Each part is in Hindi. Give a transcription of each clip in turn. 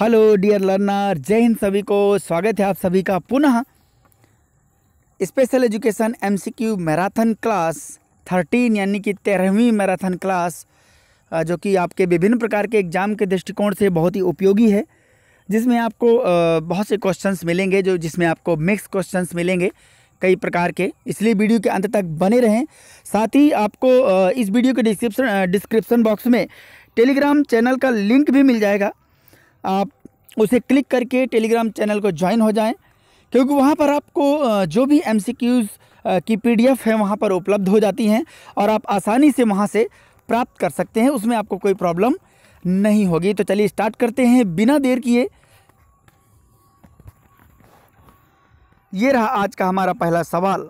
हेलो डियर लर्नर जय हिंद सभी को स्वागत है आप सभी का पुनः special education MCQ marathon class thirteen यानी कि तेरहवीं मैराथन क्लास जो कि आपके विभिन्न प्रकार के एग्जाम के दृष्टिकोण से बहुत ही उपयोगी है जिसमें आपको बहुत से क्वेश्चंस मिलेंगे जो जिसमें आपको मिक्स क्वेश्चंस मिलेंगे कई प्रकार के इसलिए वीडियो के अंत तक बने रहें साथ ही आपको इस वीडियो के डिस्क्रिप्शन डिस्क्रिप्शन बॉक्स में टेलीग्राम चैनल का लिंक भी मिल जाएगा आप उसे क्लिक करके टेलीग्राम चैनल को ज्वाइन हो जाएं क्योंकि वहाँ पर आपको जो भी एम की पी है वहाँ पर उपलब्ध हो जाती हैं और आप आसानी से वहाँ से प्राप्त कर सकते हैं उसमें आपको कोई प्रॉब्लम नहीं होगी तो चलिए स्टार्ट करते हैं बिना देर किए ये रहा आज का हमारा पहला सवाल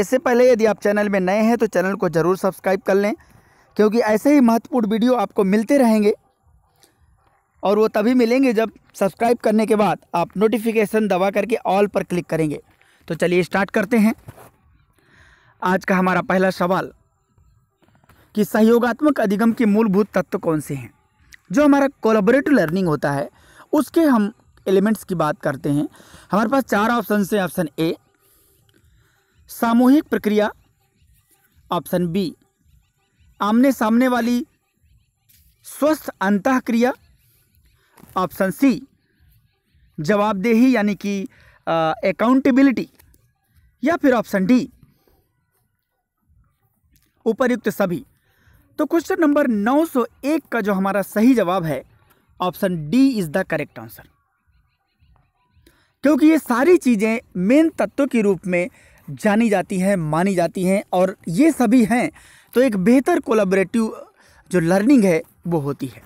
इससे पहले यदि आप चैनल में नए हैं तो चैनल को ज़रूर सब्सक्राइब कर लें क्योंकि ऐसे ही महत्वपूर्ण वीडियो आपको मिलते रहेंगे और वो तभी मिलेंगे जब सब्सक्राइब करने के बाद आप नोटिफिकेशन दबा करके ऑल पर क्लिक करेंगे तो चलिए स्टार्ट करते हैं आज का हमारा पहला सवाल कि सहयोगात्मक अधिगम के मूलभूत तत्व कौन से हैं जो हमारा कोलाबोरेटिव लर्निंग होता है उसके हम एलिमेंट्स की बात करते हैं हमारे पास चार ऑप्शन हैं ऑप्शन ए सामूहिक प्रक्रिया ऑप्शन बी आमने सामने वाली स्वस्थ अंतः क्रिया ऑप्शन सी जवाबदेही यानी कि अकाउंटेबिलिटी या फिर ऑप्शन डी उपर्युक्त सभी तो क्वेश्चन नंबर 901 का जो हमारा सही जवाब है option D is the correct answer क्योंकि ये सारी चीज़ें मेन तत्व के रूप में जानी जाती हैं मानी जाती हैं और ये सभी हैं तो एक बेहतर कोलाबरेटिव जो लर्निंग है वो होती है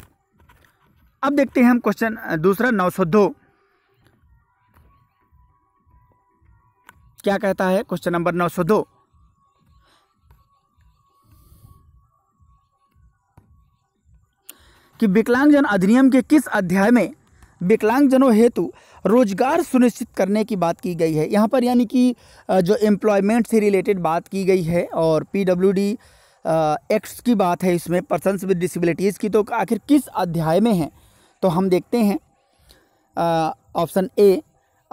अब देखते हैं हम क्वेश्चन दूसरा नौ सौ दो क्या कहता है क्वेश्चन नंबर नौ सौ दो कि विकलांगजन अधिनियम के किस अध्याय में विकलांगजनों हेतु रोजगार सुनिश्चित करने की बात की गई है यहाँ पर यानी कि जो एम्प्लॉयमेंट से रिलेटेड बात की गई है और पीडब्ल्यूडी एक्ट्स की बात है इसमें पर्सनस विद डिसेबिलिटीज़ की तो आखिर किस अध्याय में है तो हम देखते हैं ऑप्शन ए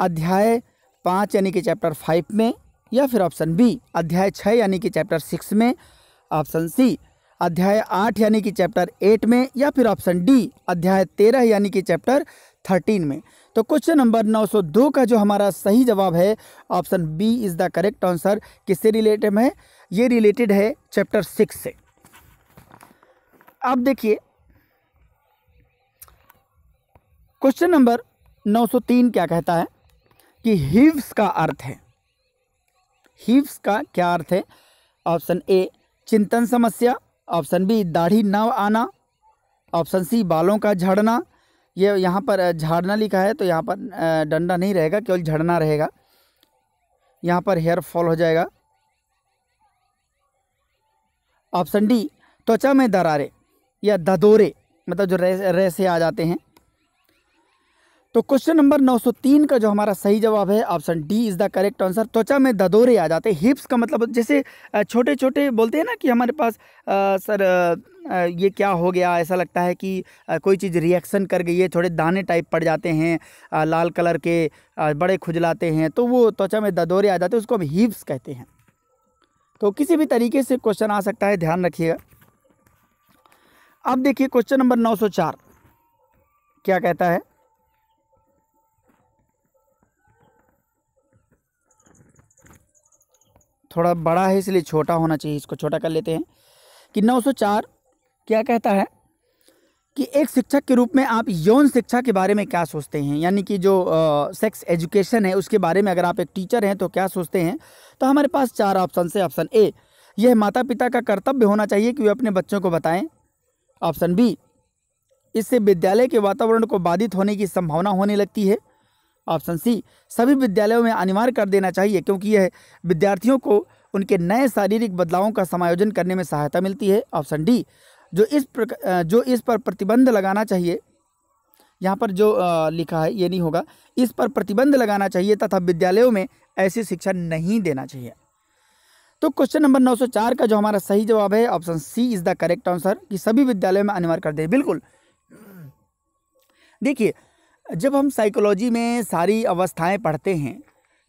अध्याय पाँच यानी कि चैप्टर फाइव में या फिर ऑप्शन बी अध्याय छः यानी कि चैप्टर सिक्स में ऑप्शन सी अध्याय आठ यानी कि चैप्टर एट में या फिर ऑप्शन डी अध्याय तेरह यानी कि चैप्टर थर्टीन में तो क्वेश्चन नंबर 902 का जो हमारा सही जवाब है option B is the correct answer किससे रिलेटेड है ये रिलेटेड है चैप्टर सिक्स से अब देखिए क्वेश्चन नंबर 903 क्या कहता है कि हिव्स का अर्थ है हिव्स का क्या अर्थ है ऑप्शन ए चिंतन समस्या ऑप्शन बी दाढ़ी न आना ऑप्शन सी बालों का झड़ना ये यहाँ पर झाड़ना लिखा है तो यहाँ पर डंडा नहीं रहेगा केवल झड़ना रहेगा यहाँ पर हेयर फॉल हो जाएगा ऑप्शन डी त्वचा में दरारे या ददोरे मतलब जो रेसे आ जाते हैं तो क्वेश्चन नंबर 903 का जो हमारा सही जवाब है option D is the correct answer त्वचा में ददोरे आ जाते हैं हिप्स का मतलब जैसे छोटे छोटे बोलते हैं ना कि हमारे पास आ, सर आ, ये क्या हो गया ऐसा लगता है कि आ, कोई चीज़ रिएक्शन कर गई है थोड़े दाने टाइप पड़ जाते हैं आ, लाल कलर के आ, बड़े खुजलाते हैं तो वो त्वचा में ददोरे आ जाते हैं उसको हम हिप्स कहते हैं तो किसी भी तरीके से क्वेश्चन आ सकता है ध्यान रखिएगा अब देखिए क्वेश्चन नंबर नौ क्या कहता है थोड़ा बड़ा है इसलिए छोटा होना चाहिए इसको छोटा कर लेते हैं कि 904 क्या कहता है कि एक शिक्षक के रूप में आप यौन शिक्षा के बारे में क्या सोचते हैं यानी कि जो सेक्स एजुकेशन है उसके बारे में अगर आप एक टीचर हैं तो क्या सोचते हैं तो हमारे पास चार ऑप्शन से ऑप्शन ए यह माता पिता का कर्तव्य होना चाहिए कि वे अपने बच्चों को बताएं ऑप्शन बी इससे विद्यालय के वातावरण को बाधित होने की संभावना होने लगती है ऑप्शन सी सभी विद्यालयों में अनिवार्य कर देना चाहिए क्योंकि यह विद्यार्थियों को उनके नए शारीरिक बदलावों का समायोजन करने में सहायता मिलती है ऑप्शन डी जो इस जो इस पर प्रतिबंध लगाना चाहिए यहाँ पर जो लिखा है ये नहीं होगा इस पर प्रतिबंध लगाना चाहिए तथा विद्यालयों में ऐसी शिक्षा नहीं देना चाहिए तो क्वेश्चन नंबर 904 का जो हमारा सही जवाब है option C is the correct answer कि सभी विद्यालयों में अनिवार्य कर दे बिल्कुल देखिए जब हम साइकोलॉजी में सारी अवस्थाएं पढ़ते हैं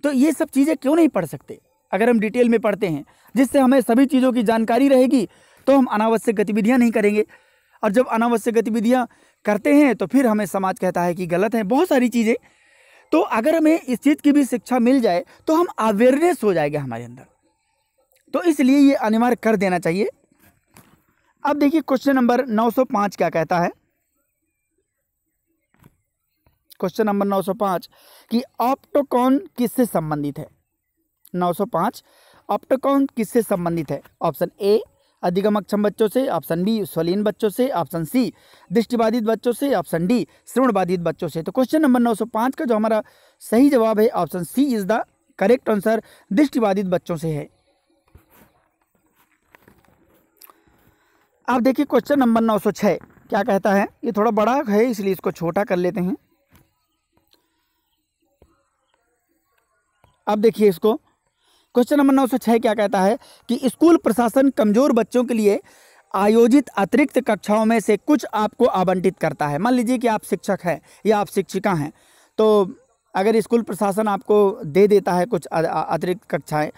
तो ये सब चीज़ें क्यों नहीं पढ़ सकते अगर हम डिटेल में पढ़ते हैं जिससे हमें सभी चीज़ों की जानकारी रहेगी तो हम अनावश्यक गतिविधियाँ नहीं करेंगे और जब अनावश्यक गतिविधियाँ करते हैं तो फिर हमें समाज कहता है कि गलत है बहुत सारी चीज़ें तो अगर हमें इस चीज़ की भी शिक्षा मिल जाए तो हम अवेयरनेस हो जाएगा हमारे अंदर तो इसलिए ये अनिवार्य कर देना चाहिए अब देखिए क्वेश्चन नंबर 905 क्या कहता है क्वेश्चन नंबर 905 कि ऑप्टोकॉन किससे संबंधित है 905 ऑप्टोकॉन किससे संबंधित है ऑप्शन ए अधिगम अक्षम बच्चों से ऑप्शन बी स्वलीन बच्चों से ऑप्शन सी दृष्टिबाधित बच्चों से ऑप्शन डी श्रवणबाधित बच्चों से तो क्वेश्चन नंबर 905 का जो हमारा सही जवाब है option C is the correct answer दृष्टिबाधित बच्चों से है अब देखिए क्वेश्चन नंबर 906 क्या कहता है ये थोड़ा बड़ा है इसलिए इसको छोटा कर लेते हैं अब देखिए इसको क्वेश्चन नंबर नौ सौ छः क्या कहता है कि स्कूल प्रशासन कमजोर बच्चों के लिए आयोजित अतिरिक्त कक्षाओं में से कुछ आपको आवंटित करता है मान लीजिए कि आप शिक्षक हैं या आप शिक्षिका हैं तो अगर स्कूल प्रशासन आपको दे देता है कुछ अतिरिक्त कक्षाएं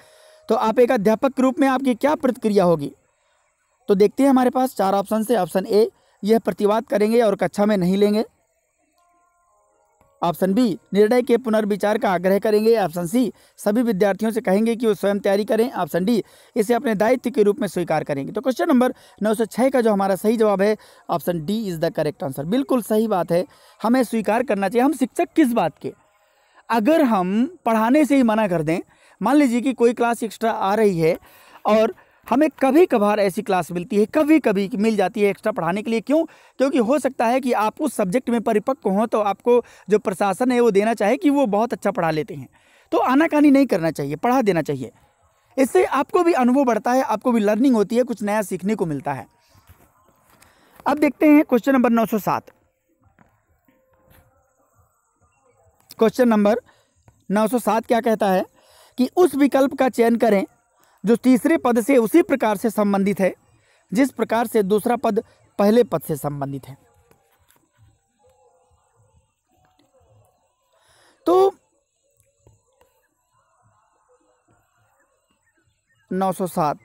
तो आप एक अध्यापक के रूप में आपकी क्या प्रतिक्रिया होगी तो देखते हैं हमारे पास चार ऑप्शन से ऑप्शन ए यह प्रतिवाद करेंगे और कक्षा में नहीं लेंगे ऑप्शन बी निर्णय के पुनर्विचार का आग्रह करेंगे ऑप्शन सी सभी विद्यार्थियों से कहेंगे कि वो स्वयं तैयारी करें ऑप्शन डी इसे अपने दायित्व के रूप में स्वीकार करेंगे तो क्वेश्चन नंबर नौ का जो हमारा सही जवाब है option D is the correct answer बिल्कुल सही बात है हमें स्वीकार करना चाहिए हम शिक्षक किस बात के अगर हम पढ़ाने से ही मना कर दें मान लीजिए कि कोई क्लास एक्स्ट्रा आ रही है और हमें कभी कभार ऐसी क्लास मिलती है कभी कभी मिल जाती है एक्स्ट्रा पढ़ाने के लिए क्यों क्योंकि हो सकता है कि आप उस सब्जेक्ट में परिपक्व हों तो आपको जो प्रशासन है वो देना चाहे कि वो बहुत अच्छा पढ़ा लेते हैं तो आनाकानी नहीं करना चाहिए पढ़ा देना चाहिए इससे आपको भी अनुभव बढ़ता है आपको भी लर्निंग होती है कुछ नया सीखने को मिलता है अब देखते हैं क्वेश्चन नंबर 907 क्वेश्चन नंबर 907 क्या कहता है कि उस विकल्प का चयन करें जो तीसरे पद से उसी प्रकार से संबंधित है जिस प्रकार से दूसरा पद पहले पद से संबंधित है तो 907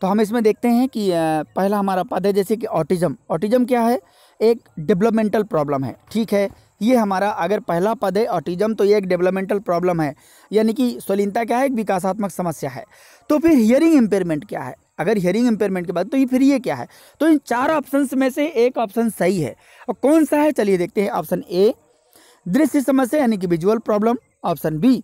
तो हम इसमें देखते हैं कि पहला हमारा पद है जैसे कि ऑटिज्म ऑटिज़म क्या है एक डेवलपमेंटल प्रॉब्लम है ठीक है ये हमारा अगर पहला पद है ऑटिज्म तो ये एक डेवलपमेंटल प्रॉब्लम है यानी कि स्वलिनता क्या है एक विकासात्मक समस्या है तो फिर हियरिंग इम्पेयरमेंट क्या है अगर हियरिंग इम्पेयरमेंट की बात तो ये फिर ये क्या है तो इन चार ऑप्शन में से एक ऑप्शन सही है और कौन सा है चलिए देखते हैं ऑप्शन ए दृश्य समस्या यानी कि विजुअल प्रॉब्लम ऑप्शन बी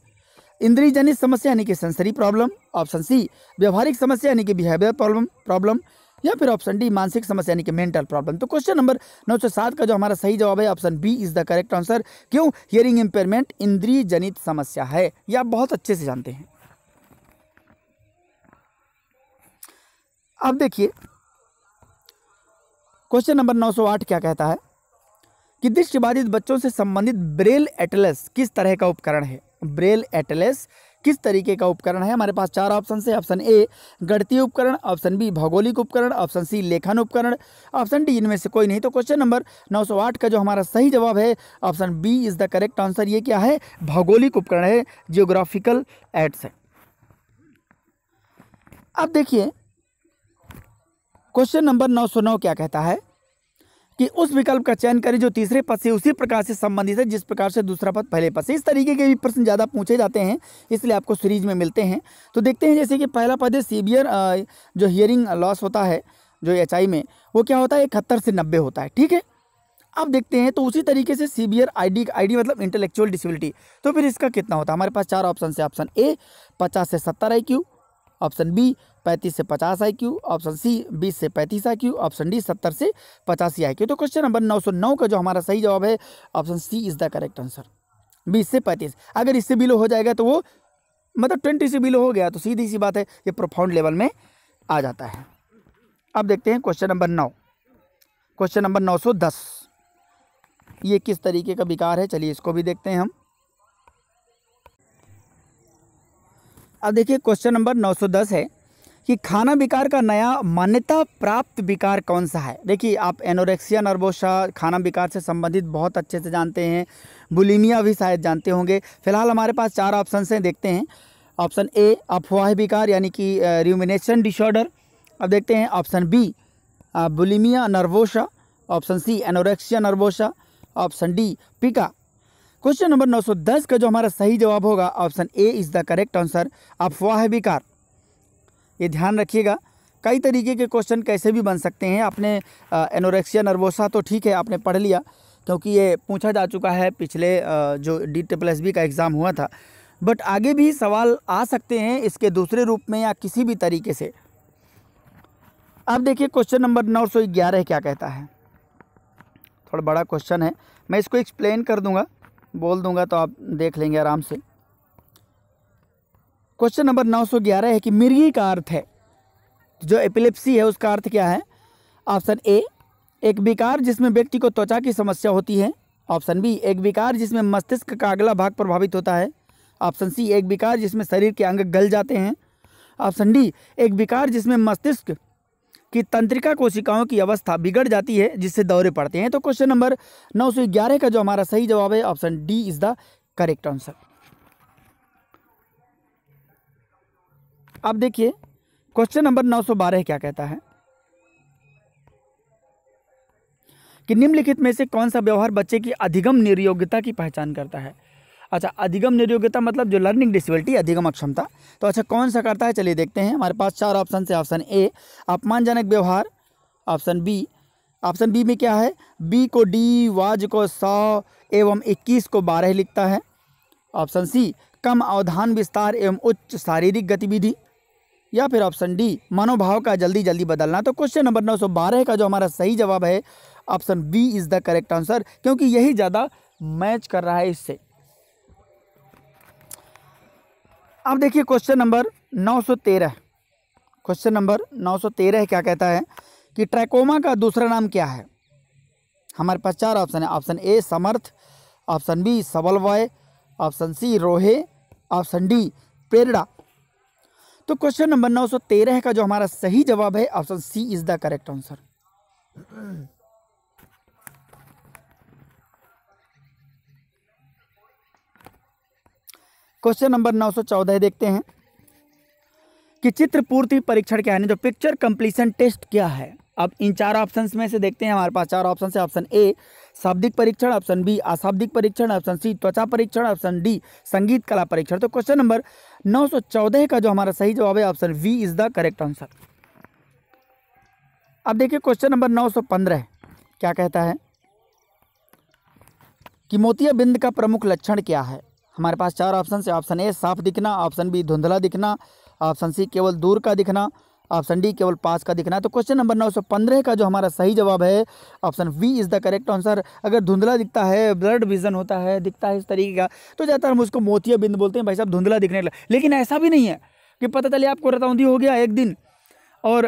इंद्रीजनित समस्या यानी कि सेंसरी प्रॉब्लम ऑप्शन सी व्यवहारिक समस्या यानी कि बिहेवियर प्रॉब्लम प्रॉब्लम या फिर ऑप्शन डी मानसिक समस्या यानी कि मेंटल प्रॉब्लम तो क्वेश्चन नंबर नौ सौ सात का जो हमारा सही जवाब है option B is the correct answer क्यों हियरिंग इम्पेयरमेंट इंद्री जनित समस्या है यह आप बहुत अच्छे से जानते हैं अब देखिए क्वेश्चन नंबर 908 क्या कहता है कि दृष्टिबाधित बच्चों से संबंधित ब्रेल एटलस किस तरह का उपकरण है ब्रेल एटलस किस तरीके का उपकरण है हमारे पास चार ऑप्शन है ऑप्शन ए गणतीय उपकरण ऑप्शन बी भौगोलिक उपकरण ऑप्शन सी लेखन उपकरण ऑप्शन डी इनमें से कोई नहीं तो क्वेश्चन नंबर 908 का जो हमारा सही जवाब है option B is the correct answer ये क्या है भौगोलिक उपकरण है जियोग्राफिकल एड्स है अब देखिए क्वेश्चन नंबर नौ क्या कहता है कि उस विकल्प का चयन करें जो तीसरे पद से उसी प्रकार से संबंधित है जिस प्रकार से दूसरा पद पहले पद से इस तरीके के भी प्रश्न ज़्यादा पूछे जाते हैं इसलिए आपको सीरीज में मिलते हैं तो देखते हैं जैसे कि पहला पद है सीवियर जो हियरिंग लॉस होता है जो एच में वो क्या होता है इकहत्तर से नब्बे होता है ठीक है अब देखते हैं तो उसी तरीके से C B R I D I D मतलब इंटेलेक्चुअल डिसबिलिटी तो फिर इसका कितना होता है हमारे पास चार ऑप्शन है ऑप्शन ए पचास से सत्तर आई क्यू ऑप्शन बी पैंतीस से पचास आई क्यू ऑप्शन सी बीस से पैंतीस आई क्यू ऑप्शन डी सत्तर से पचासी आई क्यू तो क्वेश्चन नंबर नौ सौ नौ का जो हमारा सही जवाब है option C is the correct answer बीस से पैंतीस अगर इससे बिलो हो जाएगा तो वो मतलब ट्वेंटी से बिलो हो गया तो सीधी सी बात है ये प्रोफाउंड लेवल में आ जाता है अब देखते हैं क्वेश्चन नंबर नौ क्वेश्चन नंबर नौ सौ दस ये किस तरीके का विकार है चलिए इसको भी देखते हैं हम अब देखिए क्वेश्चन नंबर नौ सौ दस है कि खाना विकार का नया मान्यता प्राप्त विकार कौन सा है देखिए आप एनोरेक्सिया नर्वोसा खाना विकार से संबंधित बहुत अच्छे से जानते हैं बुलिमिया भी शायद जानते होंगे फिलहाल हमारे पास चार ऑप्शन हैं देखते हैं ऑप्शन ए अफवाह विकार यानी कि र्यूमिनेशन डिसऑर्डर अब देखते हैं option B bulimia nervosa option C anorexia nervosa option D pica question number 910 का जो हमारा सही जवाब होगा option A is the correct answer अफवाह विकार ये ध्यान रखिएगा कई तरीके के क्वेश्चन कैसे भी बन सकते हैं आपने एनोरेक्सिया नर्वोसा तो ठीक है आपने पढ़ लिया क्योंकि ये पूछा जा चुका है पिछले जो डी ट्रिपल एस बी का एग्ज़ाम हुआ था बट आगे भी सवाल आ सकते हैं इसके दूसरे रूप में या किसी भी तरीके से अब देखिए क्वेश्चन नंबर नौ सौ ग्यारह क्या कहता है थोड़ा बड़ा क्वेश्चन है मैं इसको एक्सप्लेन कर दूंगा बोल दूंगा तो आप देख लेंगे आराम से क्वेश्चन नंबर 911 है कि मिर्गी का अर्थ है जो एपिलेप्सी है उसका अर्थ क्या है ऑप्शन ए एक विकार जिसमें व्यक्ति को त्वचा की समस्या होती है ऑप्शन बी एक विकार जिसमें मस्तिष्क का अगला भाग प्रभावित होता है ऑप्शन सी एक विकार जिसमें शरीर के अंग गल जाते हैं ऑप्शन डी एक विकार जिसमें मस्तिष्क कि तंत्रिका कोशिकाओं की अवस्था बिगड़ जाती है जिससे दौरे पड़ते हैं तो क्वेश्चन नंबर 911 का जो हमारा सही जवाब है option D is the correct answer अब देखिए क्वेश्चन नंबर 912 क्या कहता है कि निम्नलिखित में से कौन सा व्यवहार बच्चे की अधिगम निर्योग्यता की पहचान करता है अच्छा अधिगम निर्योग्यता मतलब जो लर्निंग डिसेबिलिटी अधिगम अक्षमता तो अच्छा कौन सा करता है चलिए देखते हैं हमारे पास चार ऑप्शन से ऑप्शन ए अपमानजनक व्यवहार ऑप्शन बी ऑप्शन बी में क्या है बी को डी वाज को सौ एवं इक्कीस को बारह लिखता है ऑप्शन सी कम अवधान विस्तार एवं उच्च शारीरिक गतिविधि या फिर ऑप्शन डी मनोभाव का जल्दी जल्दी बदलना तो क्वेश्चन नंबर नौ सौ बारह का जो हमारा सही जवाब है option B is the correct answer क्योंकि यही ज़्यादा मैच कर रहा है इससे अब देखिए क्वेश्चन नंबर 913 क्वेश्चन नंबर 913 क्या कहता है कि ट्रैकोमा का दूसरा नाम क्या है हमारे पास चार ऑप्शन है ऑप्शन ए समर्थ ऑप्शन बी सबल ऑप्शन सी रोहे ऑप्शन डी प्रेरणा तो क्वेश्चन नंबर 913 का जो हमारा सही जवाब है option C is the correct answer question number 914 देखते हैं कि चित्रपूर्ति परीक्षण क्या है जो पिक्चर कंप्लीशन टेस्ट क्या है अब इन चार ऑप्शंस में से देखते हैं हमारे पास चार ऑप्शन है ऑप्शन ए शाब्दिक परीक्षण ऑप्शन बी अशाब्दिक परीक्षण ऑप्शन सी त्वचा परीक्षण ऑप्शन डी संगीत कला परीक्षण तो क्वेश्चन नंबर 914 का जो हमारा सही जवाब है option B is the correct answer अब देखिए क्वेश्चन नंबर 915 क्या कहता है कि मोतियाबिंद का प्रमुख लक्षण क्या है हमारे पास चार ऑप्शन है ऑप्शन ए साफ दिखना ऑप्शन बी धुंधला दिखना ऑप्शन सी केवल दूर का दिखना ऑप्शन डी केवल पाँच का दिखना है तो क्वेश्चन नंबर नौ सौ पंद्रह का जो हमारा सही जवाब है option B is the correct answer अगर धुंधला दिखता है ब्लड विजन होता है दिखता है इस तरीके का तो ज़्यादातर हम उसको मोतिया बिंद बोलते हैं भाई साहब धुंधला दिखने लगा लेकिन ऐसा भी नहीं है कि पता चले आपको रतौंधी हो गया एक दिन और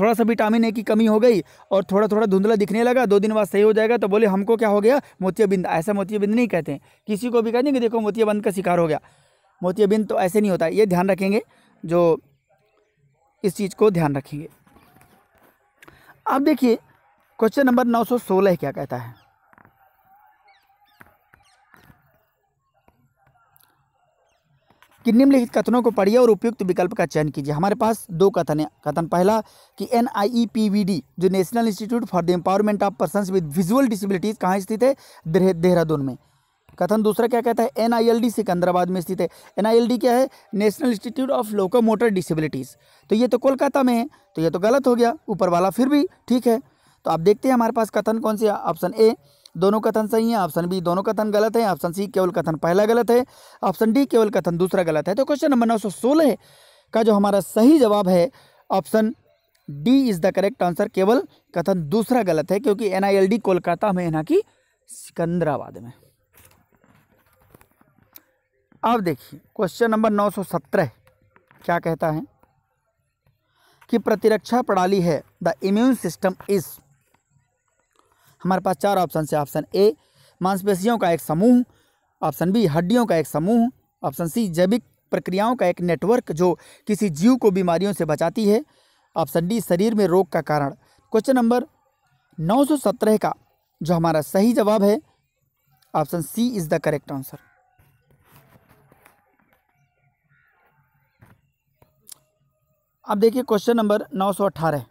थोड़ा सा विटामिन ए की कमी हो गई और थोड़ा थोड़ा धुंधला दिखने लगा दो दिन बाद सही हो जाएगा तो बोले हमको क्या हो गया मोतियाबिंद ऐसा मोतियाबिंद नहीं कहते हैं किसी को भी कहते हैं कि देखो बंद का शिकार हो गया मोतियाबिंद तो ऐसे नहीं होता ये ध्यान रखेंगे जो इस चीज़ को ध्यान रखेंगे अब देखिए क्वेश्चन नंबर 916 क्या कहता है कि निम्नलिखित कथनों को पढ़िए और उपयुक्त विकल्प का चयन कीजिए हमारे पास दो कथन है कथन पहला कि एन e जो national institute for the empowerment of person with visual disabilities कहाँ स्थित है देहरादून में कथन दूसरा क्या कहता है एन सिकंदराबाद में स्थित है एन क्या है national institute of locomotor disabilities तो ये तो कोलकाता में है तो ये तो गलत हो गया ऊपर वाला फिर भी ठीक है तो आप देखते हैं हमारे पास कथन कौन से ऑप्शन ए दोनों कथन सही है ऑप्शन बी दोनों कथन गलत है ऑप्शन सी केवल कथन पहला गलत है ऑप्शन डी केवल कथन दूसरा गलत है तो क्वेश्चन नंबर नौ सौ सोलह का जो हमारा सही जवाब है option D is the correct answer केवल कथन दूसरा गलत है क्योंकि एन कोलकाता में है ना कि सिकंदराबाद में अब देखिए क्वेश्चन नंबर 917 क्या कहता है कि प्रतिरक्षा प्रणाली है द इम्यून सिस्टम इज हमारे पास चार ऑप्शन है ऑप्शन ए मांसपेशियों का एक समूह ऑप्शन बी हड्डियों का एक समूह ऑप्शन सी जैविक प्रक्रियाओं का एक नेटवर्क जो किसी जीव को बीमारियों से बचाती है ऑप्शन डी शरीर में रोग का कारण क्वेश्चन नंबर 917 का जो हमारा सही जवाब है option C is the correct answer अब देखिए क्वेश्चन नंबर नौ सौ अट्ठारह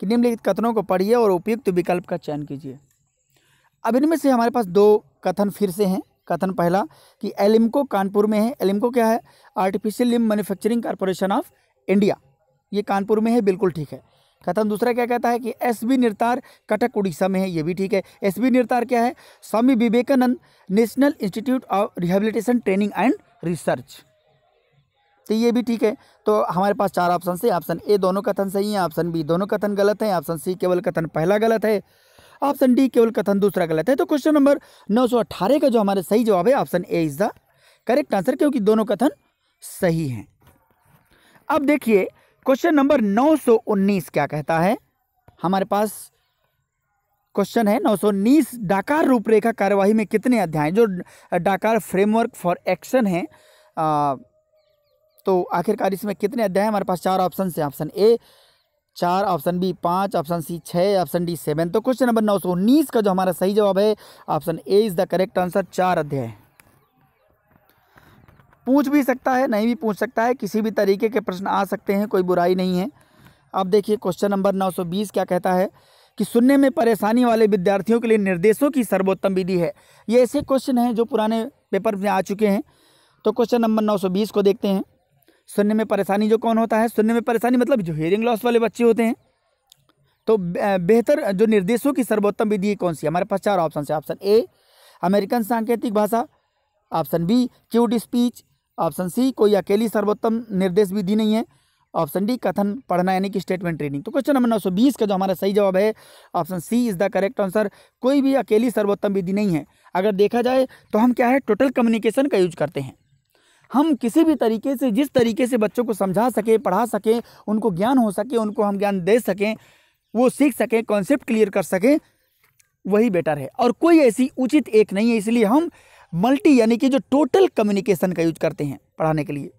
कि निम्नलिखित कथनों को पढ़िए और उपयुक्त विकल्प का चयन कीजिए अब इनमें से हमारे पास दो कथन फिर से हैं कथन पहला कि एलिम्को कानपुर में है एलिम्को क्या है artificial limb manufacturing corporation of India ये कानपुर में है बिल्कुल ठीक है कथन दूसरा क्या कहता है कि S V NIRTAR Cuttack Orissa में है ये भी ठीक है एस बी निर्तार क्या है Swami Vivekananda national institute of rehabilitation training and research तो ये भी ठीक है तो हमारे पास चार ऑप्शन से ऑप्शन ए दोनों कथन सही है ऑप्शन बी दोनों कथन गलत है ऑप्शन सी केवल कथन पहला गलत है ऑप्शन डी केवल कथन दूसरा गलत है तो क्वेश्चन नंबर नौ सौ अट्ठारह का जो हमारे सही जवाब है option A is the correct answer क्योंकि दोनों कथन सही हैं अब देखिए क्वेश्चन नंबर 919 क्या कहता है हमारे पास क्वेश्चन है 919 डाकार रूपरेखा कार्यवाही में कितने अध्याय जो डाकार फ्रेमवर्क फॉर एक्शन है आ, तो आखिरकार इसमें कितने अध्याय हमारे पास चार ऑप्शन हैं ऑप्शन ए चार ऑप्शन बी पाँच ऑप्शन सी छः ऑप्शन डी सेवन तो क्वेश्चन नंबर नौ सौ उन्नीस का जो हमारा सही जवाब है option A is the correct answer चार अध्याय पूछ भी सकता है नहीं भी पूछ सकता है किसी भी तरीके के प्रश्न आ सकते हैं कोई बुराई नहीं है अब देखिए क्वेश्चन नंबर नौ सौ बीस क्या कहता है कि सुनने में परेशानी वाले विद्यार्थियों के लिए निर्देशों की सर्वोत्तम विधि है ये ऐसे क्वेश्चन हैं जो पुराने पेपर में आ चुके हैं तो क्वेश्चन नंबर नौ सौ बीस को देखते हैं सुनने में परेशानी जो कौन होता है सुनने में परेशानी मतलब जो हेयरिंग लॉस वाले बच्चे होते हैं तो बेहतर जो निर्देशों की सर्वोत्तम विधि कौन सी हमारे पास चार ऑप्शन है ऑप्शन ए अमेरिकन सांकेतिक भाषा option B cued speech option C कोई अकेली सर्वोत्तम निर्देश विधि नहीं है ऑप्शन डी कथन पढ़ना यानी कि स्टेटमेंट ट्रेनिंग तो क्वेश्चन नंबर नौ सौ बीस का जो हमारा सही जवाब है option C is the correct answer कोई भी अकेली सर्वोत्तम विधि नहीं है अगर देखा जाए तो हम क्या है टोटल कम्युनिकेशन का यूज करते हैं हम किसी भी तरीके से जिस तरीके से बच्चों को समझा सकें पढ़ा सकें उनको ज्ञान हो सके उनको हम ज्ञान दे सकें वो सीख सकें कॉन्सेप्ट क्लियर कर सकें वही बेटर है और कोई ऐसी उचित एक नहीं है इसलिए हम मल्टी यानी कि जो टोटल कम्युनिकेशन का यूज करते हैं पढ़ाने के लिए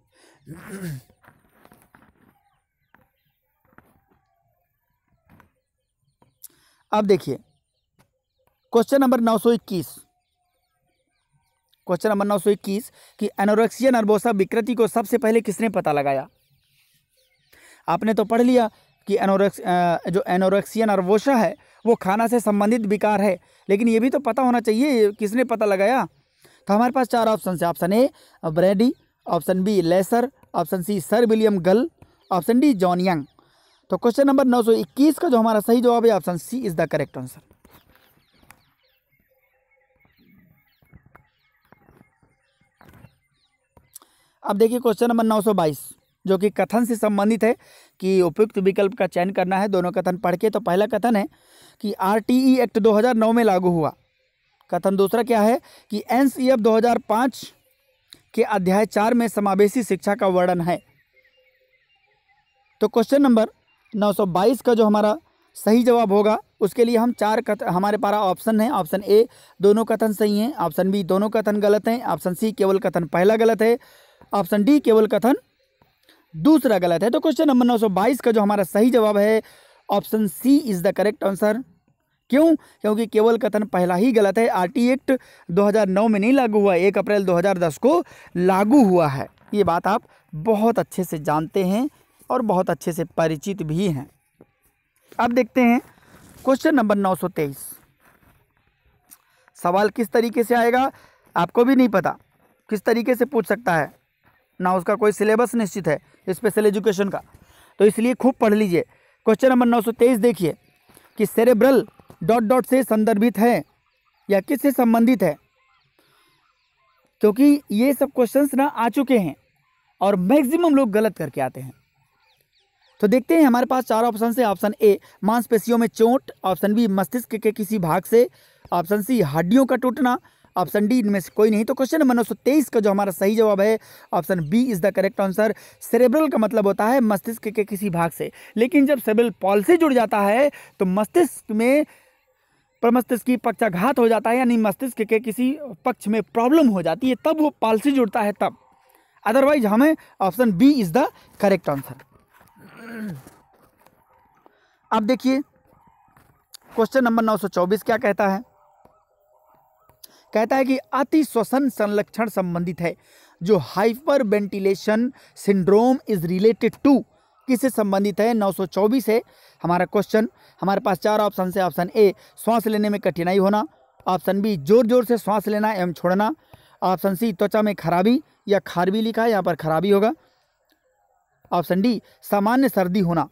अब देखिए क्वेश्चन नंबर नौ सौ इक्कीस क्वेश्चन नंबर नौ सौ इक्कीस कि एनोरेक्सिया नर्वोसा विकृति को सबसे पहले किसने पता लगाया आपने तो पढ़ लिया कि एनोरेक्स जो एनोरेक्सिया नर्वोसा है वो खाना से संबंधित विकार है लेकिन ये भी तो पता होना चाहिए किसने पता लगाया तो हमारे पास चार ऑप्शन है option A Brady option B laser option C sir William Gall option D John Young तो क्वेश्चन नंबर नौ का जो हमारा सही जवाब है option C is the correct answer अब देखिए क्वेश्चन नंबर नौ सौ बाईस जो कि कथन से संबंधित है कि उपयुक्त विकल्प का चयन करना है दोनों कथन पढ़ के तो पहला कथन है कि आर एक्ट दो में लागू हुआ कथन दूसरा क्या है कि एन सी के अध्याय चार में समावेशी शिक्षा का वर्णन है तो क्वेश्चन नंबर 922 का जो हमारा सही जवाब होगा उसके लिए हम चार कथ हमारे पारा ऑप्शन है ऑप्शन ए दोनों कथन सही हैं ऑप्शन बी दोनों कथन गलत हैं ऑप्शन सी केवल कथन पहला गलत है ऑप्शन डी केवल कथन दूसरा गलत है तो क्वेश्चन नंबर नौ का जो हमारा सही जवाब है option C is the correct answer क्यों क्योंकि केवल कथन पहला ही गलत है आरटी एक्ट 2009 में नहीं लागू हुआ एक अप्रैल 2010 को लागू हुआ है ये बात आप बहुत अच्छे से जानते हैं और बहुत अच्छे से परिचित भी हैं अब देखते हैं क्वेश्चन नंबर 923 सवाल किस तरीके से आएगा आपको भी नहीं पता किस तरीके से पूछ सकता है ना उसका कोई सिलेबस निश्चित है स्पेशल एजुकेशन का तो इसलिए खूब पढ़ लीजिए क्वेश्चन नंबर नौ देखिए कि सेरेब्रल डॉट डॉट से संदर्भित है या किससे संबंधित है क्योंकि ये सब क्वेश्चंस ना आ चुके हैं और मैक्सिमम लोग गलत करके आते हैं तो देखते हैं हमारे पास चार ऑप्शन से ऑप्शन ए मांसपेशियों में चोट ऑप्शन बी मस्तिष्क के किसी भाग से ऑप्शन सी हड्डियों का टूटना ऑप्शन डी इनमें से कोई नहीं तो क्वेश्चन नंबर नौ सौ तेईस का जो हमारा सही जवाब है option B is the correct answer cerebral का मतलब होता है मस्तिष्क के किसी भाग से लेकिन जब सेरेब्रल पॉल से जुड़ जाता है तो मस्तिष्क में मस्तिष्क की पक्षाघात हो जाता है यानी मस्तिष्क के किसी पक्ष में प्रॉब्लम हो जाती है तब वो पाल से जुड़ता है तब अदरवाइज हमें option B is the correct answer अब देखिए क्वेश्चन नंबर 924 क्या कहता है कहता है कि अति श्वसन संरक्षण संबंधित है जो hyperventilation syndrome is related to किससे संबंधित है 924 है हमारा क्वेश्चन हमारे पास चार ऑप्शन है ऑप्शन ए श्वास लेने में कठिनाई होना ऑप्शन बी जोर जोर से श्वास लेना एवं छोड़ना ऑप्शन सी त्वचा में खराबी या खारबी लिखा है यहाँ पर खराबी होगा ऑप्शन डी सामान्य सर्दी होना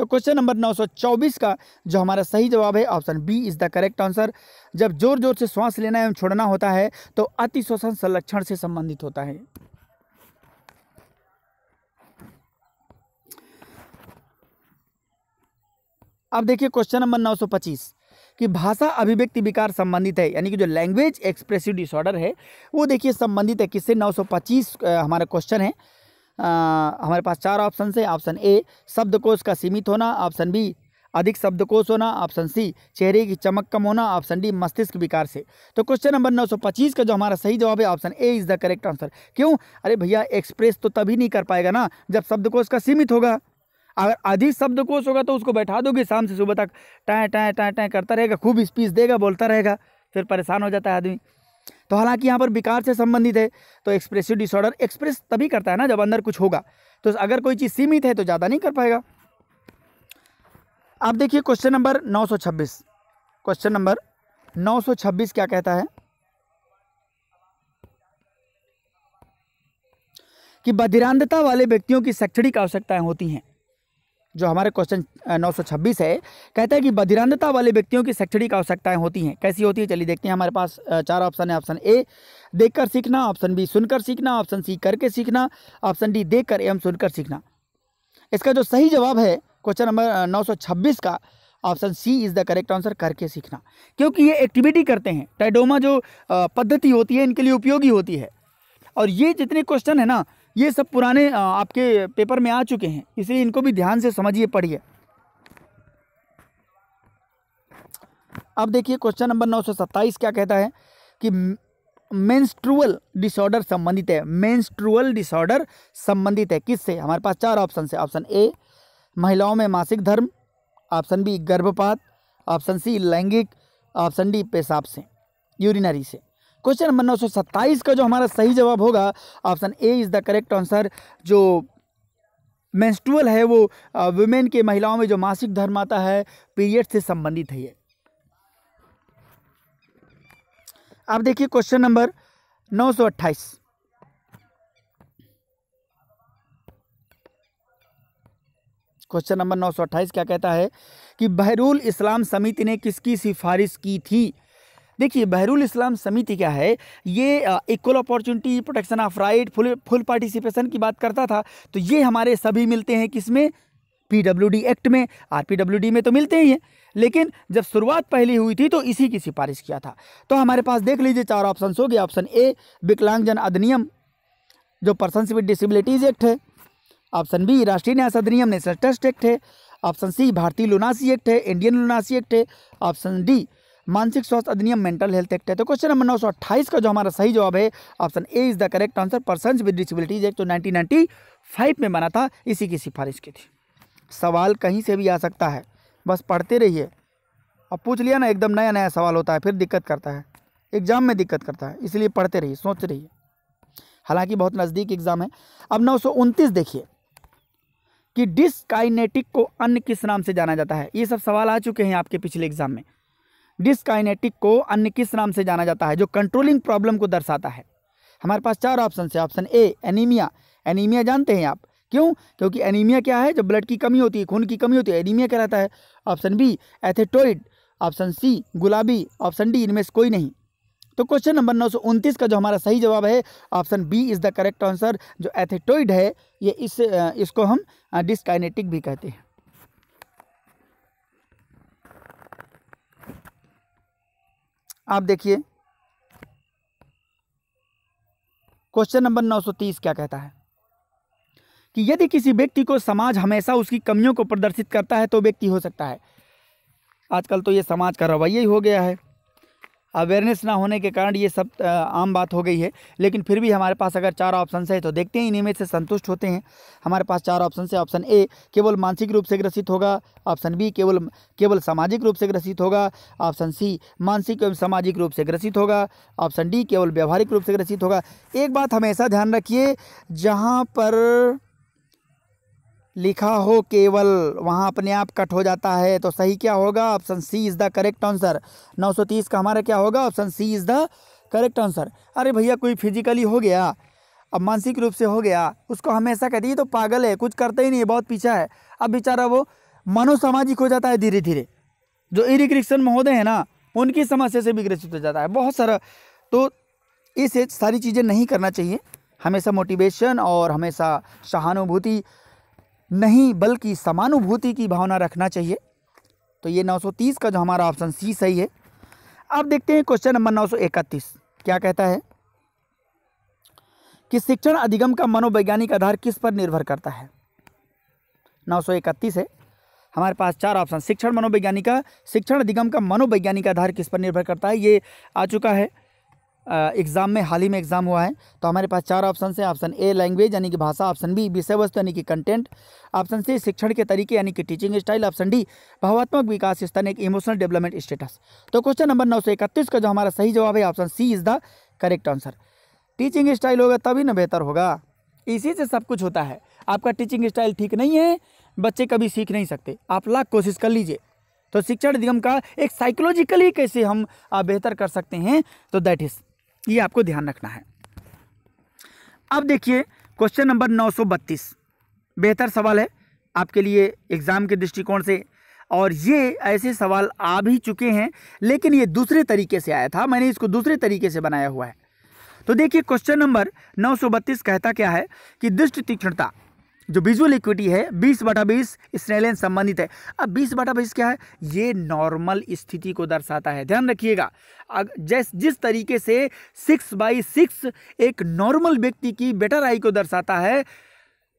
तो क्वेश्चन नंबर 924 का जो हमारा सही जवाब है option B is the correct answer जब जोर जोर से श्वास लेना एवं छोड़ना होता है तो अति श्वसन संरक्षण से संबंधित होता है अब देखिए क्वेश्चन नंबर 925 कि भाषा अभिव्यक्ति विकार संबंधित है यानी कि जो लैंग्वेज एक्सप्रेसिव डिसऑर्डर है वो देखिए संबंधित है किससे 925 हमारा क्वेश्चन है आ, हमारे पास चार ऑप्शन है ऑप्शन ए शब्दकोश का सीमित होना ऑप्शन बी अधिक शब्दकोश होना ऑप्शन सी चेहरे की चमक कम होना ऑप्शन डी मस्तिष्क विकार से तो क्वेश्चन नंबर 925 का जो हमारा सही जवाब है option A is the correct answer क्यों अरे भैया एक्सप्रेस तो तभी नहीं कर पाएगा ना जब शब्दकोश का सीमित होगा अगर अधिक शब्दकोश होगा तो उसको बैठा दोगे शाम से सुबह तक टाएँ टाएँ टाएँ टाएँ करता रहेगा खूब स्पीच देगा बोलता रहेगा फिर परेशान हो जाता है आदमी तो हालांकि यहाँ पर विकार से संबंधित है तो एक्सप्रेसिव डिसऑर्डर एक्सप्रेस तभी करता है ना जब अंदर कुछ होगा तो अगर कोई चीज़ सीमित है तो ज़्यादा नहीं कर पाएगा आप देखिए क्वेश्चन नंबर 926 क्वेश्चन नंबर 926 क्या कहता है कि बधिरांधता वाले व्यक्तियों की शैक्षणिक आवश्यकताएं होती हैं जो हमारे क्वेश्चन 926 है कहता है कि बधिरंधता वाले व्यक्तियों की शैक्षणिक आवश्यकताएं होती हैं कैसी होती है चलिए देखते हैं हमारे पास चार ऑप्शन है ऑप्शन ए देखकर सीखना ऑप्शन बी सुनकर सीखना ऑप्शन सी करके सीखना ऑप्शन डी देखकर एवं सुनकर सीखना इसका जो सही जवाब है क्वेश्चन नंबर नौ का option C is the correct answer करके सीखना क्योंकि ये एक्टिविटी करते हैं टाइडोमा जो पद्धति होती है इनके लिए उपयोगी होती है और ये जितने क्वेश्चन है ना ये सब पुराने आपके पेपर में आ चुके हैं इसलिए इनको भी ध्यान से समझिए पढ़िए अब देखिए क्वेश्चन नंबर नौ सौ सत्ताईस क्या कहता है कि मेंस्ट्रुअल डिसऑर्डर संबंधित है मेंस्ट्रुअल डिसऑर्डर संबंधित है किससे हमारे पास चार ऑप्शन है ऑप्शन ए महिलाओं में मासिक धर्म ऑप्शन बी गर्भपात ऑप्शन सी लैंगिक ऑप्शन डी पेशाब से यूरिनरी से क्वेश्चन नंबर नौ सत्ताईस का जो हमारा सही जवाब होगा option A is the correct answer जो मेंस्ट्रुअल है वो वुमेन के महिलाओं में जो मासिक धर्म आता है पीरियड से संबंधित है ये आप देखिए क्वेश्चन नंबर नौ सौ अट्ठाईस क्वेश्चन नंबर नौ सौ अट्ठाईस क्या कहता है कि बहरुल इस्लाम समिति ने किसकी सिफारिश की थी देखिए बहरुल इस्लाम समिति क्या है ये equal opportunity protection of right full full participation की बात करता था तो ये हमारे सभी मिलते हैं किसमें पीडब्ल्यूडी एक्ट में आरपीडब्ल्यूडी में तो मिलते ही हैं लेकिन जब शुरुआत पहली हुई थी तो इसी की सिफारिश किया था तो हमारे पास देख लीजिए चार ऑप्शन हो गए ऑप्शन ए विकलांगजन अधिनियम जो पर्सन विद डिसबिलिटीज़ एक्ट है ऑप्शन बी राष्ट्रीय न्यास अधिनियम नेशनल ट्रस्ट एक्ट है ऑप्शन सी भारतीय लुनासी एक्ट है इंडियन लुनासी एक्ट है ऑप्शन डी मानसिक स्वास्थ्य अधिनियम मेंटल हेल्थ एक्ट है तो क्वेश्चन नंबर नौ सौ अट्ठाईस का जो हमारा सही जवाब है option A is the correct answer person with disabilities act जो नाइनटीन नाइन्टी फाइव में बना था इसी की सिफारिश की थी सवाल कहीं से भी आ सकता है बस पढ़ते रहिए अब पूछ लिया ना एकदम नया नया सवाल होता है फिर दिक्कत करता है एग्ज़ाम में दिक्कत करता है इसलिए पढ़ते रहिए सोच रहिए हालांकि बहुत नज़दीक एग्ज़ाम है अब नौ देखिए कि डिसकाइनेटिक को अन्य किस नाम से जाना जाता है ये सब सवाल आ चुके हैं आपके पिछले एग्ज़ाम में डिसकाइनेटिक को अन्य किस नाम से जाना जाता है जो कंट्रोलिंग प्रॉब्लम को दर्शाता है हमारे पास चार ऑप्शन है ऑप्शन ए एनीमिया एनीमिया जानते हैं आप क्यों क्योंकि एनीमिया क्या है जब ब्लड की कमी होती है खून की कमी होती है एनीमिया कहलाता है option B athetoid option C गुलाबी ऑप्शन डी इनमें से कोई नहीं तो क्वेश्चन नंबर नौ का जो हमारा सही जवाब है option B is the correct answer जो एथेटोइड है ये इस इसको हम डिस्काइनेटिक भी कहते हैं आप देखिए क्वेश्चन नंबर 930 क्या कहता है कि यदि किसी व्यक्ति को समाज हमेशा उसकी कमियों को प्रदर्शित करता है तो व्यक्ति हो सकता है आजकल तो ये समाज का रवैया ही हो गया है अवेयरनेस ना होने के कारण ये सब आम बात हो गई है लेकिन फिर भी हमारे पास अगर चार ऑप्शन है तो देखते हैं इन्हीं में से संतुष्ट होते हैं हमारे पास चार ऑप्शन है ऑप्शन ए केवल मानसिक रूप से ग्रसित होगा ऑप्शन बी केवल केवल सामाजिक रूप से ग्रसित होगा ऑप्शन सी मानसिक एवं सामाजिक रूप से ग्रसित होगा ऑप्शन डी केवल व्यवहारिक रूप से ग्रसित होगा एक बात हमेशा ध्यान रखिए जहाँ पर लिखा हो केवल वहाँ अपने आप कट हो जाता है तो सही क्या होगा option C is the correct answer 930 का हमारा क्या होगा option C is the correct answer अरे भैया कोई फिजिकली हो गया अब मानसिक रूप से हो गया उसको हमेशा कहती है तो पागल है कुछ करता ही नहीं है बहुत पीछा है अब बेचारा वो मनोसामाजिक हो जाता है धीरे धीरे जो इरिग्रिक्शन महोदय है ना उनकी समस्या से भी ग्रसित हो जाता है बहुत सारा तो इसे सारी चीज़ें नहीं करना चाहिए हमेशा मोटिवेशन और हमेशा सहानुभूति नहीं बल्कि समानुभूति की भावना रखना चाहिए तो ये 930 का जो हमारा ऑप्शन सी सही है अब देखते हैं क्वेश्चन नंबर नौ क्या कहता है कि शिक्षण अधिगम का मनोवैज्ञानिक आधार किस पर निर्भर करता है 931 है हमारे पास चार ऑप्शन शिक्षण मनोवैज्ञानिक का शिक्षण अधिगम का मनोवैज्ञानिक आधार किस पर निर्भर करता है ये आ चुका है एग्ज़ाम में हाल ही में एग्ज़ाम हुआ है तो हमारे पास चार ऑप्शन हैं ऑप्शन ए लैंग्वेज यानी कि भाषा ऑप्शन बी विषय वस्तु यानी कि कंटेंट ऑप्शन सी शिक्षण के तरीके यानी कि टीचिंग स्टाइल ऑप्शन डी भावात्मक विकास स्तर एक इमोशनल डेवलपमेंट स्टेटस तो क्वेश्चन नंबर नौ सौ इकतीस का जो हमारा सही जवाब है option C is the correct answer teaching style होगा तभी ना बेहतर होगा इसी से सब कुछ होता है आपका टीचिंग स्टाइल ठीक नहीं है बच्चे कभी सीख नहीं सकते आप लाख कोशिश कर लीजिए तो शिक्षण निगम का एक साइकोलॉजिकली कैसे हम बेहतर कर सकते हैं तो दैट इज़ ये आपको ध्यान रखना है अब देखिए क्वेश्चन नंबर 932 बेहतर सवाल है आपके लिए एग्ज़ाम के दृष्टिकोण से और ये ऐसे सवाल आ भी चुके हैं लेकिन ये दूसरे तरीके से आया था मैंने इसको दूसरे तरीके से बनाया हुआ है तो देखिए क्वेश्चन नंबर 932 कहता क्या है कि दृष्टि तीक्ष्णता जो विजुअल इक्विटी है बीस बटा बीस स्नेलेन संबंधित है अब बीस बटा बीस क्या है ये नॉर्मल स्थिति को दर्शाता है ध्यान रखिएगा जैस जिस तरीके से सिक्स बाई सिक्स एक नॉर्मल व्यक्ति की बेटर आई को दर्शाता है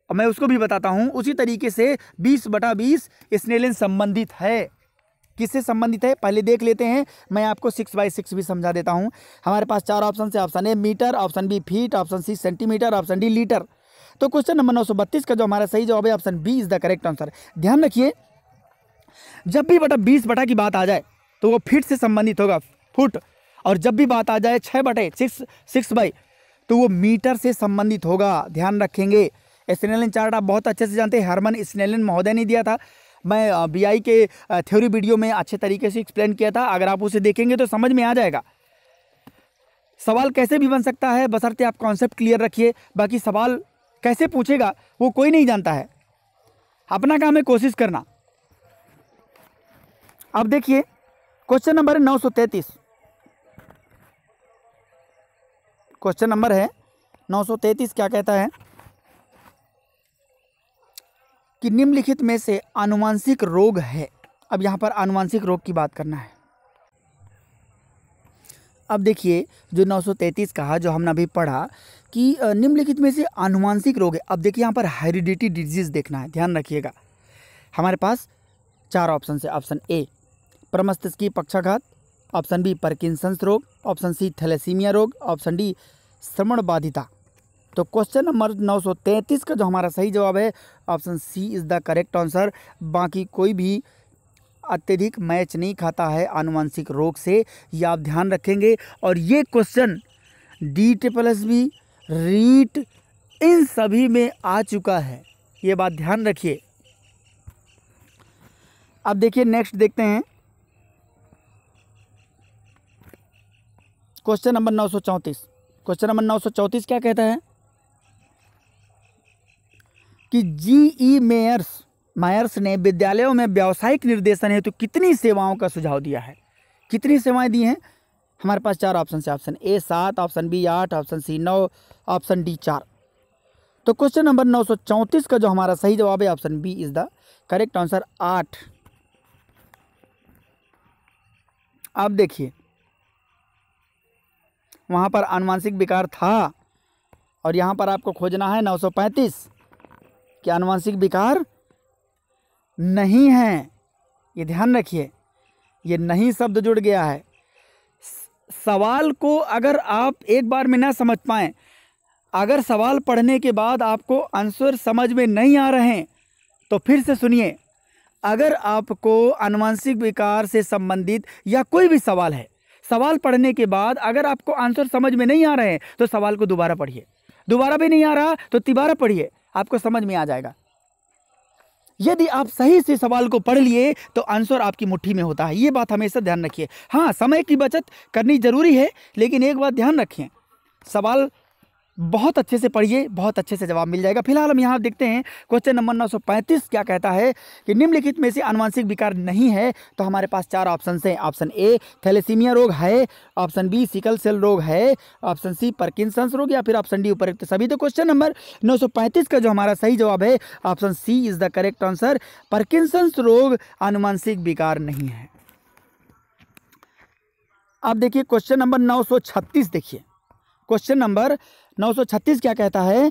और मैं उसको भी बताता हूँ उसी तरीके से बीस बटा बीस स्नेलेन संबंधित है किससे संबंधित है पहले देख लेते हैं मैं आपको सिक्स बाई सिक्स भी समझा देता हूँ हमारे पास चार ऑप्शन से option A metre option B feet option C centimetre option D litre तो क्वेश्चन नंबर नौ का जो हमारा सही जवाब है option B is the correct answer ध्यान रखिए जब भी बटा बीस बटा की बात आ जाए तो वो फिट से संबंधित होगा फुट और जब भी बात आ जाए छः बटे सिक्स सिक्स बाई तो वो मीटर से संबंधित होगा ध्यान रखेंगे स्नेलिन चार्ट आप बहुत अच्छे से जानते हैं हरमन स्नेलिन महोदय ने दिया था मैं बीआई के थ्योरी वीडियो में अच्छे तरीके से एक्सप्लेन किया था अगर आप उसे देखेंगे तो समझ में आ जाएगा सवाल कैसे भी बन सकता है बसरते आप कॉन्सेप्ट क्लियर रखिए बाकी सवाल कैसे पूछेगा वो कोई नहीं जानता है अपना काम है कोशिश करना अब देखिए क्वेश्चन नंबर है नौ सौ तैंतीस क्वेश्चन नंबर है नौ सौ तैंतीस क्या कहता है कि निम्नलिखित में से आनुवांशिक रोग है अब यहाँ पर आनुवांशिक रोग की बात करना है अब देखिए जो 933 कहा जो हमने अभी पढ़ा कि निम्नलिखित में से आनुवांशिक रोग है अब देखिए यहाँ पर हेरिडिटी डिजीज़ देखना है ध्यान रखिएगा हमारे पास चार ऑप्शन है ऑप्शन ए प्रमस्तिष्की पक्षाघात ऑप्शन बी परकिंसंस रोग ऑप्शन सी थैलेसीमिया रोग ऑप्शन डी श्रवण बाधिता तो क्वेश्चन नंबर 933 का जो हमारा सही जवाब है option C is the correct answer बाकी कोई भी अत्यधिक मैच नहीं खाता है आनुवंशिक रोग से ये आप ध्यान रखेंगे और ये question D triple S B REET इन सभी में आ चुका है ये बात ध्यान रखिए अब देखिए नेक्स्ट देखते हैं क्वेश्चन नंबर नौ सौ चौंतीस क्वेश्चन नंबर नौ सौ चौंतीस क्या कहता है कि जीई मेयर्स मायर्स ने विद्यालयों में व्यावसायिक निर्देशन हेतु तो कितनी सेवाओं का सुझाव दिया है कितनी सेवाएं दी हैं हमारे पास चार ऑप्शन है ऑप्शन ए सात ऑप्शन बी आठ ऑप्शन सी नौ ऑप्शन डी चार तो क्वेश्चन नंबर नौ सौ चौंतीस का जो हमारा सही जवाब है option B is the correct answer आठ अब देखिए वहाँ पर अनुवांशिक विकार था और यहाँ पर आपको खोजना है 935 कि अनुवांशिक विकार नहीं है ये ध्यान रखिए ये नहीं शब्द जुड़ गया है सवाल को अगर आप एक बार में ना समझ पाए अगर सवाल पढ़ने के बाद आपको आंसर समझ में नहीं आ रहे हैं तो फिर से सुनिए अगर आपको अनुवांशिक विकार से संबंधित या कोई भी सवाल है सवाल पढ़ने के बाद अगर आपको आंसर समझ में नहीं आ रहे हैं तो सवाल को दोबारा पढ़िए दोबारा भी नहीं आ रहा तो तिबारा पढ़िए आपको समझ में आ जाएगा यदि आप सही से सवाल को पढ़ लिए तो आंसर आपकी मुट्ठी में होता है ये बात हमेशा ध्यान रखिए हाँ समय की बचत करनी ज़रूरी है लेकिन एक बात ध्यान रखें सवाल बहुत अच्छे से पढ़िए बहुत अच्छे से जवाब मिल जाएगा फिलहाल हम यहाँ देखते हैं क्वेश्चन नंबर 935 क्या कहता है कि निम्नलिखित में से अनुवांशिक विकार नहीं है तो हमारे पास चार ऑप्शन हैं ऑप्शन ए थैलेसीमिया रोग है ऑप्शन बी सिकल सेल रोग है ऑप्शन सी परकिंसंस रोग या फिर ऑप्शन डी उपरुक्त सभी तो क्वेश्चन नंबर नौ का जो हमारा सही जवाब है option C is the correct answer Parkinson's रोग अनुवांशिक विकार नहीं है आप देखिए क्वेश्चन नंबर नौ देखिए क्वेश्चन नंबर 936 क्या कहता है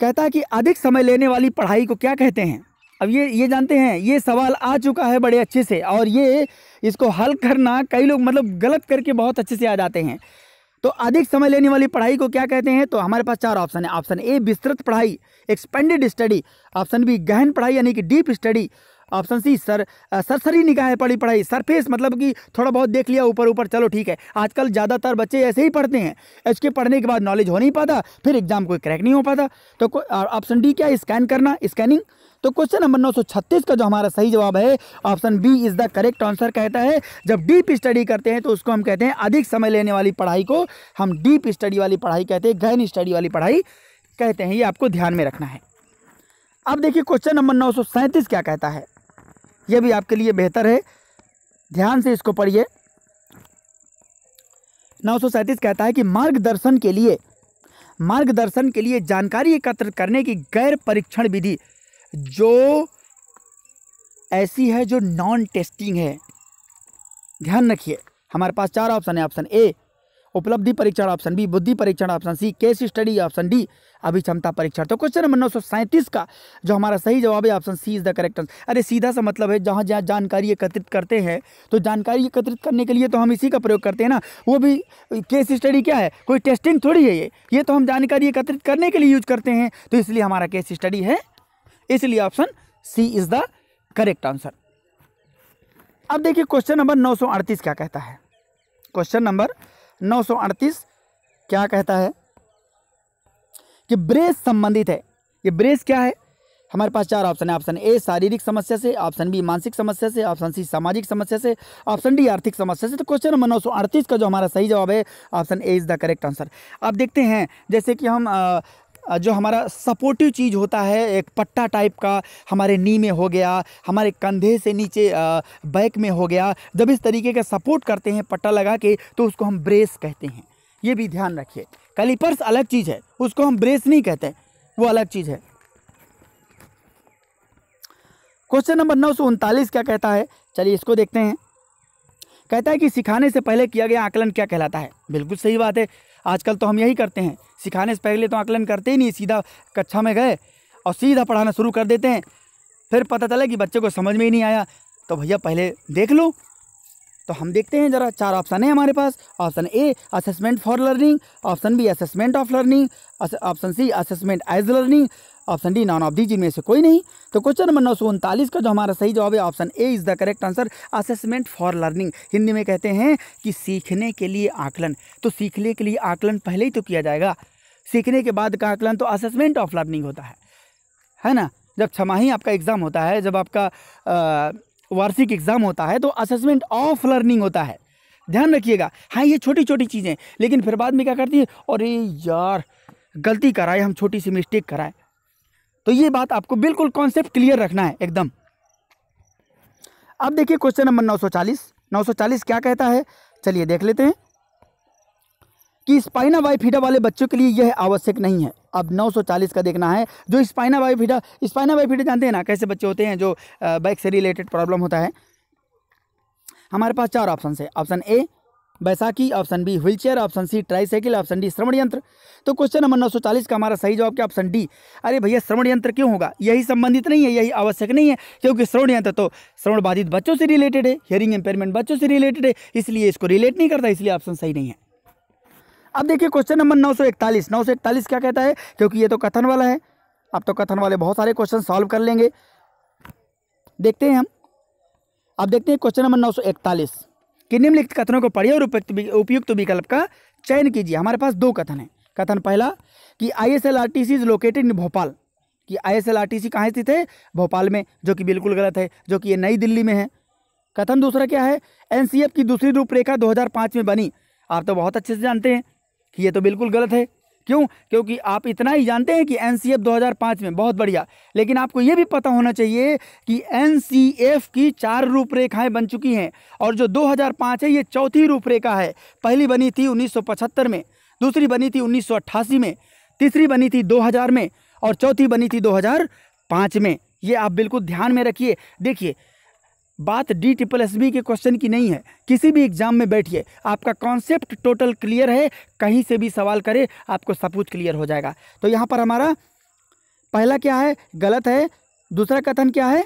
कहता है कि अधिक समय लेने वाली पढ़ाई को क्या कहते हैं अब ये ये जानते हैं ये सवाल आ चुका है बड़े अच्छे से और ये इसको हल करना कई लोग मतलब गलत करके बहुत अच्छे से आ जाते हैं तो अधिक समय लेने वाली पढ़ाई को क्या कहते हैं तो हमारे पास चार ऑप्शन है ऑप्शन ए विस्तृत पढ़ाई एक्सपेंडेड स्टडी ऑप्शन बी गहन पढ़ाई यानी कि डीप स्टडी ऑप्शन सी सर सरसरी है पढ़ी पढ़ाई सरफेस मतलब कि थोड़ा बहुत देख लिया ऊपर ऊपर चलो ठीक है आजकल ज़्यादातर बच्चे ऐसे ही पढ़ते हैं इसके पढ़ने के बाद नॉलेज हो नहीं पाता फिर एग्जाम कोई क्रैक नहीं हो पाता तो ऑप्शन डी क्या स्कैन करना स्कैनिंग तो क्वेश्चन नंबर 936 का जो हमारा सही जवाब है option B is the correct answer कहता है जब डीप स्टडी करते हैं तो उसको हम कहते हैं अधिक समय लेने वाली पढ़ाई को हम डीप स्टडी वाली पढ़ाई कहते हैं गहन स्टडी वाली पढ़ाई कहते हैं ये आपको ध्यान में रखना है अब देखिए क्वेश्चन नंबर नौ क्या कहता है यह भी आपके लिए बेहतर है ध्यान से इसको पढ़िए नौ कहता है कि मार्गदर्शन के लिए मार्गदर्शन के लिए जानकारी एकत्र करने की गैर परीक्षण विधि जो ऐसी है जो नॉन टेस्टिंग है ध्यान रखिए हमारे पास चार ऑप्शन है ऑप्शन ए उपलब्धि परीक्षण ऑप्शन बी बुद्धि परीक्षण option C case study option D अभिक्षमता परीक्षण तो क्वेश्चन नंबर नौ सौ सैंतीस का जो हमारा सही जवाब है option C is the correct answer अरे सीधा सा मतलब है जहाँ जहाँ जानकारी एकत्रित करते हैं तो जानकारी एकत्रित करने के लिए तो हम इसी का प्रयोग करते हैं ना वो भी केस स्टडी क्या है कोई टेस्टिंग थोड़ी है ये ये तो हम जानकारी एकत्रित करने के लिए यूज करते हैं तो इसलिए हमारा केस स्टडी है इसलिए option C is the correct answer अब देखिए क्वेश्चन नंबर 938 क्या कहता है क्वेश्चन नंबर 938 क्या कहता है कि ब्रेस संबंधित है ये ब्रेस क्या है हमारे पास चार ऑप्शन है ऑप्शन ए शारीरिक समस्या से ऑप्शन बी मानसिक समस्या से ऑप्शन सी सामाजिक समस्या से ऑप्शन डी आर्थिक समस्या से तो क्वेश्चन नंबर नौ सौ अड़तीस का जो हमारा सही जवाब है option A is the correct answer अब देखते हैं जैसे कि हम जो हमारा सपोर्टिव चीज़ होता है एक पट्टा टाइप का हमारे नी में हो गया हमारे कंधे से नीचे बैक में हो गया जब इस तरीके का सपोर्ट करते हैं पट्टा लगा के तो उसको हम ब्रेस कहते हैं ये भी ध्यान रखिए कलीपर्स अलग चीज़ है उसको हम ब्रेस नहीं कहते वो अलग चीज़ है क्वेश्चन नंबर नौ सौ उनतालीस क्या कहता है चलिए इसको देखते हैं कहता है कि सिखाने से पहले किया गया आकलन क्या कहलाता है बिल्कुल सही बात है आजकल तो हम यही करते हैं सिखाने से पहले तो आकलन करते ही नहीं सीधा कक्षा में गए और सीधा पढ़ाना शुरू कर देते हैं फिर पता चला कि बच्चे को समझ में ही नहीं आया तो भैया पहले देख लो तो हम देखते हैं ज़रा चार ऑप्शन है हमारे पास option A assessment for learning option B assessment of learning option C assessment as learning option D none of the जिनमें से कोई नहीं तो क्वेश्चन नंबर नौ सौ उनतालीस का जो हमारा सही जवाब है option A is the correct answer assessment for learning Hindi में कहते हैं कि सीखने के लिए आकलन तो सीखने के लिए आकलन पहले ही तो किया जाएगा सीखने के बाद का आकलन तो असेसमेंट ऑफ लर्निंग होता है है ना जब छमाही आपका एग्ज़ाम होता है जब आपका वार्षिक एग्ज़ाम होता है तो असेसमेंट ऑफ लर्निंग होता है ध्यान रखिएगा हाँ ये छोटी छोटी चीज़ें लेकिन फिर बाद में क्या करती है अरे यार गलती कराए हम छोटी सी मिस्टेक कराए तो ये बात आपको बिल्कुल कॉन्सेप्ट क्लियर रखना है एकदम अब देखिए क्वेश्चन नंबर 940 940 क्या कहता है चलिए देख लेते हैं कि स्पाइना वाइफिडा वाले बच्चों के लिए यह आवश्यक नहीं है अब 940 का देखना है जो स्पाइना वाइफिडा स्पाइना वाइफिडा जानते हैं ना कैसे बच्चे होते हैं जो बैक से रिलेटेड प्रॉब्लम होता है हमारे पास चार ऑप्शन है ऑप्शन ए बैसाखी option B wheelchair option C tricycle option D श्रवण यंत्र तो क्वेश्चन नंबर 940 का हमारा सही जवाब क्या ऑप्शन डी अरे भैया श्रवण यंत्र क्यों होगा यही संबंधित नहीं है यही आवश्यक नहीं है क्योंकि श्रवण यंत्र तो श्रवण बाधित बच्चों से रिलेटेड है हियरिंग इंपेयरमेंट बच्चों से रिलेटेड है इसलिए इसको रिलेट नहीं करता इसलिए ऑप्शन सही नहीं है अब देखिए क्वेश्चन नंबर नौ सौ क्या कहता है क्योंकि ये तो कथन वाला है अब तो कथन वाले बहुत सारे क्वेश्चन सॉल्व कर लेंगे देखते हैं हम अब देखते हैं क्वेश्चन नंबर नौ कि निम्नलिखित कथनों को पढ़िए और उपयुक्त उपयुक्त विकल्प का चयन कीजिए हमारे पास दो कथन है कथन पहला कि I S L R T C is located in Bhopal कि I S L R T C कहाँ स्थित है भोपाल में जो कि बिल्कुल गलत है जो कि ये नई दिल्ली में है कथन दूसरा क्या है एन सी एफ की दूसरी रूपरेखा दो हज़ार पाँच में बनी आप तो बहुत अच्छे से जानते हैं कि ये तो बिल्कुल गलत है क्यों क्योंकि आप इतना ही जानते हैं कि एन 2005 में बहुत बढ़िया लेकिन आपको ये भी पता होना चाहिए कि एन की चार रूपरेखाएं बन चुकी हैं और जो 2005 है ये चौथी रूपरेखा है पहली बनी थी 1975 में दूसरी बनी थी 1988 में तीसरी बनी थी 2000 में और चौथी बनी थी 2005 में ये आप बिल्कुल ध्यान में रखिए देखिए बात डी ट्रिपल एस बी के क्वेश्चन की नहीं है किसी भी एग्जाम में बैठिए आपका कॉन्सेप्ट टोटल क्लियर है कहीं से भी सवाल करे आपको सब कुछ क्लियर हो जाएगा तो यहाँ पर हमारा पहला क्या है गलत है दूसरा कथन क्या है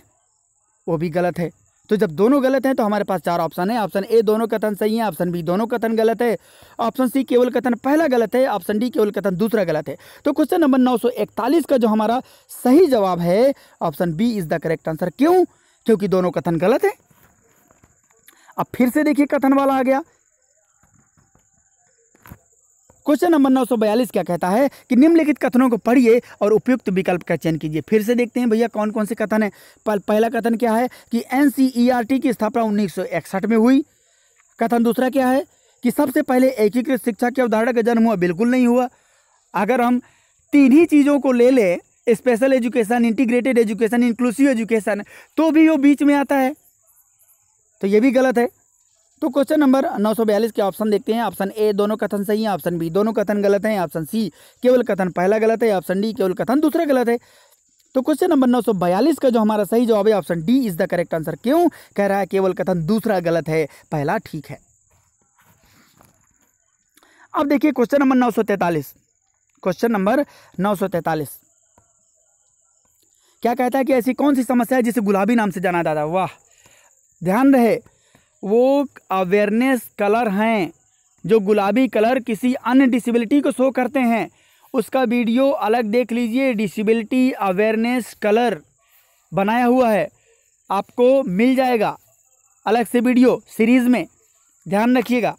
वो भी गलत है तो जब दोनों गलत हैं तो हमारे पास चार ऑप्शन है ऑप्शन ए दोनों कथन सही है ऑप्शन बी दोनों कथन गलत है ऑप्शन सी केवल कथन पहला गलत है ऑप्शन डी केवल कथन दूसरा गलत है तो क्वेश्चन नंबर 941 का जो हमारा सही जवाब है option B is the correct answer क्यों क्योंकि दोनों कथन गलत है अब फिर से देखिए कथन वाला आ गया क्वेश्चन नंबर 942 क्या कहता है कि निम्नलिखित कथनों को पढ़िए और उपयुक्त विकल्प का चयन कीजिए फिर से देखते हैं भैया कौन कौन से कथन है पहला कथन क्या है कि एन e की स्थापना उन्नीस में हुई कथन दूसरा क्या है कि सबसे पहले एकीकृत शिक्षा की अवधारणा का जन्म हुआ बिल्कुल नहीं हुआ अगर हम तीन ही चीज़ों को ले लें special education integrated education inclusive education तो भी वो बीच में आता है तो ये भी गलत है तो क्वेश्चन नंबर 942 के ऑप्शन देखते हैं ऑप्शन ए दोनों कथन सही है ऑप्शन बी दोनों कथन गलत हैं ऑप्शन सी केवल कथन पहला गलत है ऑप्शन डी केवल कथन दूसरा गलत है तो क्वेश्चन नंबर 942 का जो हमारा सही जवाब है option D is the correct answer क्यों कह रहा है केवल कथन दूसरा गलत है पहला ठीक है अब देखिए क्वेश्चन नंबर नौ क्वेश्चन नंबर नौ क्या कहता है कि ऐसी कौन सी समस्या है जिसे गुलाबी नाम से जाना जाता है वाह ध्यान रहे वो अवेयरनेस कलर हैं जो गुलाबी कलर किसी अन्य डिसेबिलिटी को शो करते हैं उसका वीडियो अलग देख लीजिए डिसेबिलिटी अवेयरनेस कलर बनाया हुआ है आपको मिल जाएगा अलग से वीडियो सीरीज़ में ध्यान रखिएगा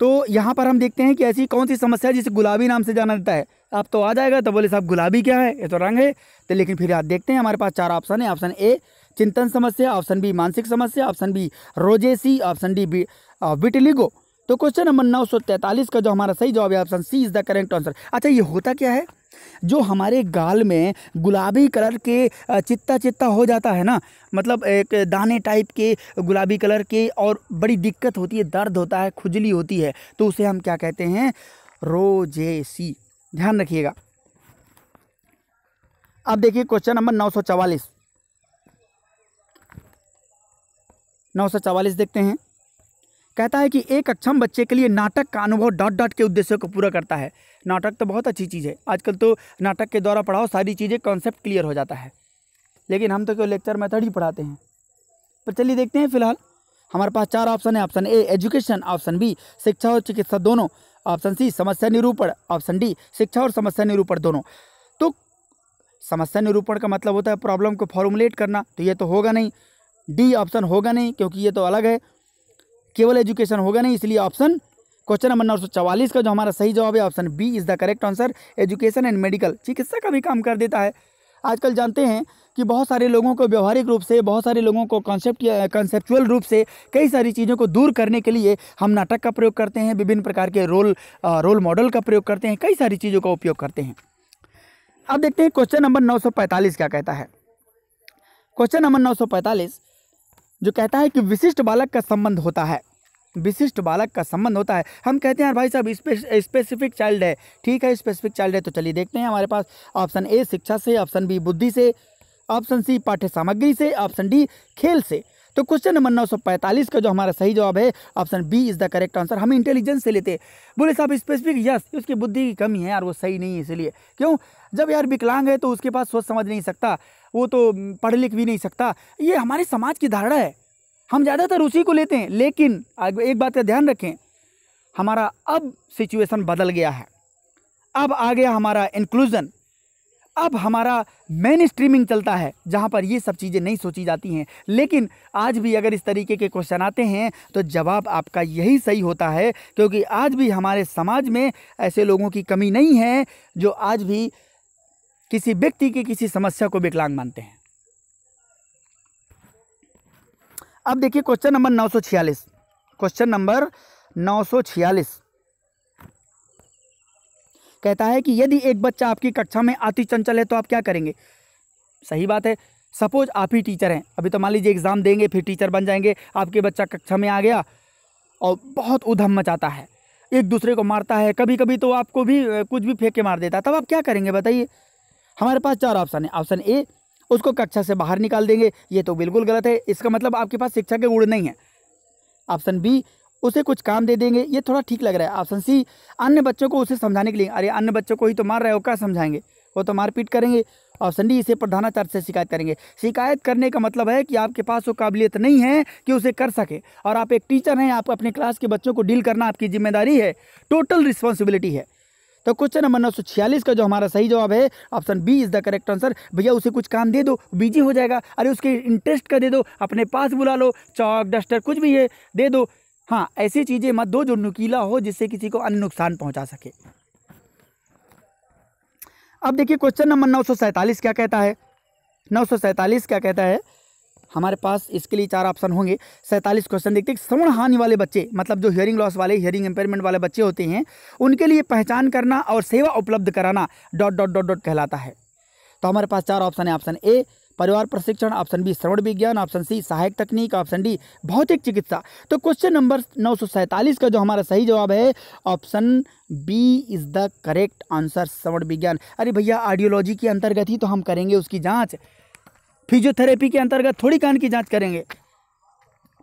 तो यहाँ पर हम देखते हैं कि ऐसी कौन सी समस्या है जिसे गुलाबी नाम से जाना जाता है आप तो आ जाएगा तो बोले साहब गुलाबी क्या है ये तो रंग है तो लेकिन फिर आप देखते हैं हमारे पास चार ऑप्शन है ऑप्शन ए चिंतन समस्या ऑप्शन बी मानसिक समस्या option B rosacea option D vitiligo तो क्वेश्चन नंबर नौ सौ तैंतालीस का जो हमारा सही जवाब है option C is the correct answer अच्छा ये होता क्या है जो हमारे गाल में गुलाबी कलर के चित्ता चित्ता हो जाता है ना मतलब एक दाने टाइप के गुलाबी कलर के और बड़ी दिक्कत होती है दर्द होता है खुजली होती है तो उसे हम क्या कहते हैं रोजेसी ध्यान रखिएगा अब देखिए क्वेश्चन नंबर नौ सौ चवालीस नौ सौ चवालीस देखते हैं कहता है कि एक अक्षम बच्चे के लिए नाटक का अनुभव डॉट डॉट के उद्देश्यों को पूरा करता है नाटक तो बहुत अच्छी चीज़ है आजकल तो नाटक के द्वारा पढ़ाओ सारी चीज़ें कॉन्सेप्ट क्लियर हो जाता है लेकिन हम तो क्यों लेक्चर मेथड ही पढ़ाते हैं पर चलिए देखते हैं फिलहाल हमारे पास चार ऑप्शन है option A education option B शिक्षा और चिकित्सा दोनों ऑप्शन सी समस्या निरूपण ऑप्शन डी शिक्षा और समस्या निरूपण दोनों तो समस्या निरूपण का मतलब होता है प्रॉब्लम को फॉर्मुलेट करना तो ये तो होगा नहीं डी ऑप्शन होगा नहीं क्योंकि ये तो अलग है केवल एजुकेशन होगा नहीं इसलिए ऑप्शन क्वेश्चन नंबर नौ सौ का जो हमारा सही जवाब है option B is the correct answer education and medical चिकित्सा का भी काम कर देता है आजकल जानते हैं कि बहुत सारे लोगों को व्यवहारिक रूप से बहुत सारे लोगों को कॉन्सेप्ट या कंसेप्चुअल रूप से कई सारी चीज़ों को दूर करने के लिए हम नाटक का प्रयोग करते हैं विभिन्न प्रकार के रोल आ, रोल मॉडल का प्रयोग करते हैं कई सारी चीज़ों का उपयोग करते हैं अब देखते हैं क्वेश्चन नंबर 945 क्या कहता है क्वेश्चन नंबर 945 जो कहता है कि विशिष्ट बालक का संबंध होता है विशिष्ट बालक का संबंध होता है हम कहते हैं यार भाई साहब स्पेसिफिक चाइल्ड है ठीक है स्पेसिफिक चाइल्ड है तो चलिए देखते हैं हमारे पास ऑप्शन ए शिक्षा से ऑप्शन बी बुद्धि से ऑप्शन सी पाठ्य सामग्री से ऑप्शन डी खेल से तो क्वेश्चन नंबर पैंतालीस का जो हमारा सही जवाब है option B is the correct answer हम इंटेलिजेंस से लेते बोले साहब स्पेसिफिक यस उसकी बुद्धि की कमी है यार वो सही नहीं है इसलिए क्यों जब यार विकलांग है तो उसके पास सोच समझ नहीं सकता वो तो पढ़ लिख भी नहीं सकता ये हमारे समाज की धारणा है हम ज़्यादातर उसी को लेते हैं लेकिन एक बात का ध्यान रखें हमारा अब सिचुएशन बदल गया है अब आ गया हमारा इंक्लूज़न अब हमारा मेन स्ट्रीमिंग चलता है जहाँ पर ये सब चीज़ें नहीं सोची जाती हैं लेकिन आज भी अगर इस तरीके के क्वेश्चन आते हैं तो जवाब आपका यही सही होता है क्योंकि आज भी हमारे समाज में ऐसे लोगों की कमी नहीं है जो आज भी किसी व्यक्ति की किसी समस्या को विकलांग मानते हैं अब देखिए क्वेश्चन नंबर नौ सौ छियालीस क्वेश्चन नंबर नौ सौ छियालीस कहता है कि यदि एक बच्चा आपकी कक्षा में अति चंचल है तो आप क्या करेंगे सही बात है सपोज आप ही टीचर हैं अभी तो मान लीजिए एग्ज़ाम देंगे फिर टीचर बन जाएंगे आपके बच्चा कक्षा में आ गया और बहुत उधम मचाता है एक दूसरे को मारता है कभी कभी तो आपको भी कुछ भी फेंक के मार देता है तब आप क्या करेंगे बताइए हमारे पास चार ऑप्शन है ऑप्शन ए उसको कक्षा से बाहर निकाल देंगे ये तो बिल्कुल गलत है इसका मतलब आपके पास शिक्षा के गुण नहीं है ऑप्शन बी उसे कुछ काम दे देंगे ये थोड़ा ठीक लग रहा है ऑप्शन सी अन्य बच्चों को उसे समझाने के लिए अरे अन्य बच्चों को ही तो मार रहे हो क्या समझाएंगे वो तो मारपीट करेंगे ऑप्शन डी इसे प्रधानाचार्य से शिकायत करेंगे शिकायत करने का मतलब है कि आपके पास वो काबिलियत नहीं है कि उसे कर सके और आप एक टीचर हैं आप अपने क्लास के बच्चों को डील करना आपकी जिम्मेदारी है टोटल रिस्पॉन्सिबिलिटी है तो क्वेश्चन नंबर नौ का जो हमारा सही जवाब है option B is the correct answer भैया उसे कुछ काम दे दो बिजी हो जाएगा अरे उसके इंटरेस्ट का दे दो अपने पास बुला लो चौक डस्टर कुछ भी है दे दो हाँ ऐसी चीज़ें मत दो जो नुकीला हो जिससे किसी को अन्य नुकसान पहुँचा सके अब देखिए क्वेश्चन नंबर नौ क्या कहता है नौ क्या कहता है हमारे पास इसके लिए चार ऑप्शन होंगे सैंतालीस क्वेश्चन देखते हैं श्रवण हानि वाले बच्चे मतलब जो हियरिंग लॉस वाले हियरिंग एम्पेयरमेंट वाले बच्चे होते हैं उनके लिए पहचान करना और सेवा उपलब्ध कराना डॉट डॉट डॉट डॉट कहलाता है तो हमारे पास चार ऑप्शन है ऑप्शन ए परिवार प्रशिक्षण ऑप्शन बी श्रवण विज्ञान ऑप्शन सी सहायक तकनीक ऑप्शन डी भौतिक चिकित्सा तो क्वेश्चन नंबर नौ का जो हमारा सही जवाब है option B is the correct answer श्रवण विज्ञान अरे भैया आर्डियोलॉजी के अंतर्गत ही तो हम करेंगे उसकी जाँच फिजियोथेरेपी के अंतर्गत थोड़ी कान की जांच करेंगे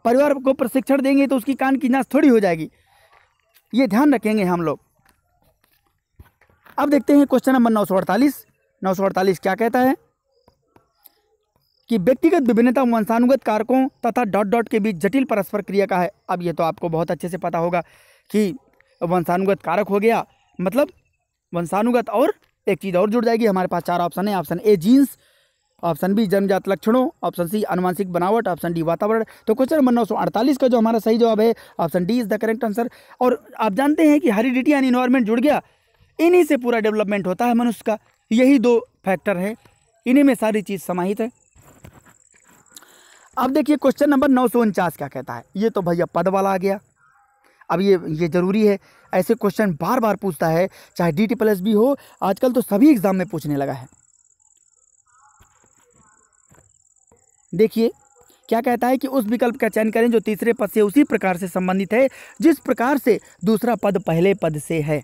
परिवार को प्रशिक्षण देंगे तो उसकी कान की जांच थोड़ी हो जाएगी ये ध्यान रखेंगे हम लोग अब देखते हैं क्वेश्चन नंबर नौ सौ अड़तालीस नौ सौ अड़तालीस क्या कहता है कि व्यक्तिगत विभिन्नता वंशानुगत कारकों तथा डॉट डॉट के बीच जटिल परस्पर क्रिया का है अब ये तो आपको बहुत अच्छे से पता होगा कि वंशानुगत कारक हो गया मतलब वंशानुगत और एक चीज़ और जुड़ जाएगी हमारे पास चार ऑप्शन है option A genes option B जन्मजात लक्षणों ऑप्शन सी अनुवांशिक बनावट ऑप्शन डी वातावरण तो क्वेश्चन नंबर नौ सौ अड़तालीस का जो हमारा सही जवाब है option D is the correct answer और आप जानते हैं कि हरिडिटी एंड इन्वायरमेंट जुड़ गया इन्हीं से पूरा डेवलपमेंट होता है मनुष्य का यही दो फैक्टर है इन्हीं में सारी चीज़ समाहित है अब देखिए क्वेश्चन नंबर नौ सौ उनचास क्या कहता है ये तो भैया पद वाला आ गया अब ये ये ज़रूरी है ऐसे क्वेश्चन बार बार पूछता है चाहे डी टी प्लस बी हो आजकल तो सभी एग्ज़ाम में पूछने लगा है देखिए क्या कहता है कि उस विकल्प का चयन करें जो तीसरे पद से उसी प्रकार से संबंधित है जिस प्रकार से दूसरा पद पहले पद से है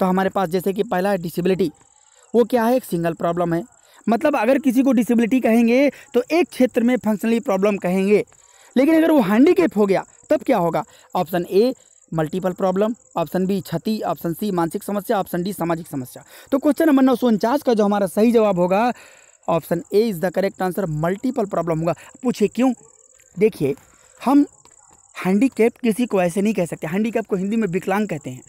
तो हमारे पास जैसे कि पहला है डिसेबिलिटी वो क्या है एक सिंगल प्रॉब्लम है मतलब अगर किसी को डिसेबिलिटी कहेंगे तो एक क्षेत्र में फंक्शनली प्रॉब्लम कहेंगे लेकिन अगर वो हैंडीकेप हो गया तब क्या होगा option A multiple problem option B क्षति ऑप्शन सी मानसिक समस्या ऑप्शन डी सामाजिक समस्या तो क्वेश्चन नंबर नौ का जो हमारा सही जवाब होगा option A is the correct answer multiple problem होगा पूछिए क्यों देखिए हम हैंडीकेप किसी को ऐसे नहीं कह सकते हैंडीकेप को हिंदी में विकलांग कहते हैं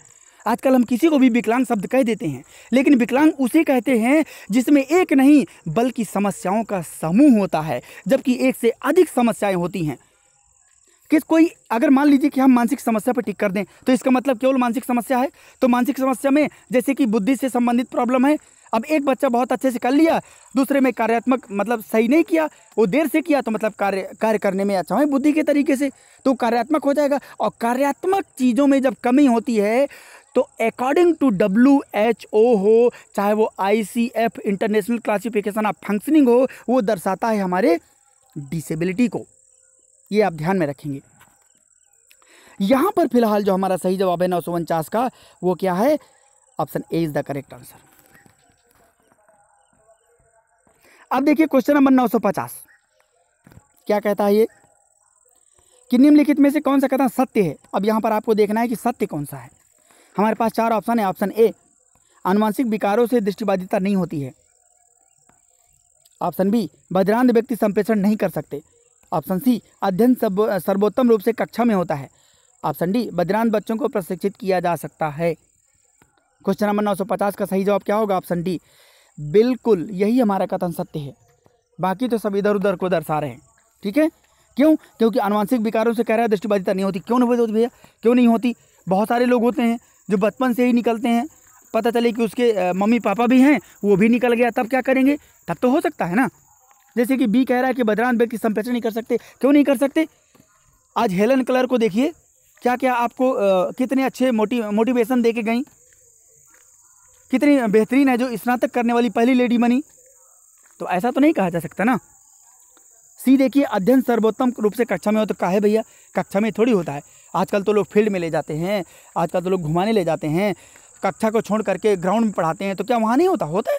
आजकल हम किसी को भी विकलांग शब्द कह देते हैं लेकिन विकलांग उसे कहते हैं जिसमें एक नहीं बल्कि समस्याओं का समूह होता है जबकि एक से अधिक समस्याएं होती हैं कि कोई अगर मान लीजिए कि हम मानसिक समस्या पर टिक कर दें तो इसका मतलब केवल मानसिक समस्या है तो मानसिक समस्या में जैसे कि बुद्धि से संबंधित प्रॉब्लम है अब एक बच्चा बहुत अच्छे से कर लिया दूसरे में कार्यात्मक मतलब सही नहीं किया वो देर से किया तो मतलब कार्य कार्य करने में अच्छा है बुद्धि के तरीके से तो कार्यात्मक हो जाएगा और कार्यात्मक चीज़ों में जब कमी होती है तो according to W H O हो चाहे वो I C F international classification of functioning हो वो दर्शाता है हमारे डिसेबिलिटी को ये आप ध्यान में रखेंगे यहाँ पर फिलहाल जो हमारा सही जवाब है नौ सौ उनचास का वो क्या है option A is the correct answer अब देखिए क्वेश्चन नंबर 950 क्या कहता है ये कि निम्नलिखित में से कौन सा कथन सत्य है अब यहाँ पर आपको देखना है कि सत्य कौन सा है हमारे पास चार ऑप्शन है ऑप्शन ए आनुवांशिक विकारों से दृष्टिबाधिता नहीं होती है ऑप्शन बी बद्रांत व्यक्ति संप्रेषण नहीं कर सकते ऑप्शन सी अध्ययन सर्वोत्तम रूप से कक्षा में होता है ऑप्शन डी बद्रांत बच्चों को प्रशिक्षित किया जा सकता है क्वेश्चन नंबर 950 का सही जवाब क्या होगा ऑप्शन डी बिल्कुल यही हमारा कथन सत्य है बाकी तो सब इधर उधर को दर्शा रहे हैं ठीक है क्यों क्योंकि अनुवांशिक विकारों से कह रहा है दृष्टिबाधिता नहीं होती क्यों नहीं होती भैया क्यों नहीं होती बहुत सारे लोग होते हैं जो बचपन से ही निकलते हैं पता चले कि उसके मम्मी पापा भी हैं वो भी निकल गया तब क्या करेंगे तब तो हो सकता है ना जैसे कि बी कह रहा है कि बदरान व्यक्ति संप्रेषण नहीं कर सकते क्यों नहीं कर सकते आज हेलन कलर को देखिए क्या क्या आपको आ, कितने अच्छे मोटिव मोटिवेशन दे के गई कितनी बेहतरीन है जो स्नातक करने वाली पहली लेडी बनी तो ऐसा तो नहीं कहा जा सकता ना सी देखिए अध्ययन सर्वोत्तम रूप से कक्षा में हो तो कहा है भैया कक्षा में थोड़ी होता है आजकल तो लोग फील्ड में ले जाते हैं आजकल तो लोग घुमाने ले जाते हैं कक्षा को छोड़ करके ग्राउंड में पढ़ाते हैं तो क्या वहाँ नहीं होता होता है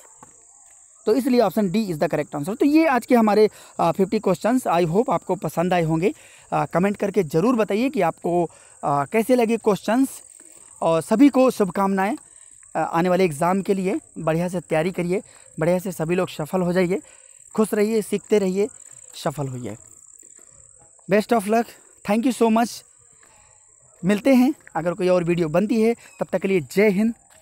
तो इसलिए option D is the correct answer तो ये आज के हमारे फिफ्टी क्वेश्चन आई होप आपको पसंद आए होंगे कमेंट करके ज़रूर बताइए कि आपको आ, कैसे लगे क्वेश्चन और सभी को शुभकामनाएँ आने वाले एग्ज़ाम के लिए बढ़िया से तैयारी करिए बढ़िया से सभी लोग सफल हो जाइए खुश रहिए सीखते रहिए सफल होइए best of luck thank you so much मिलते हैं अगर कोई और वीडियो बनती है तब तक के लिए जय हिंद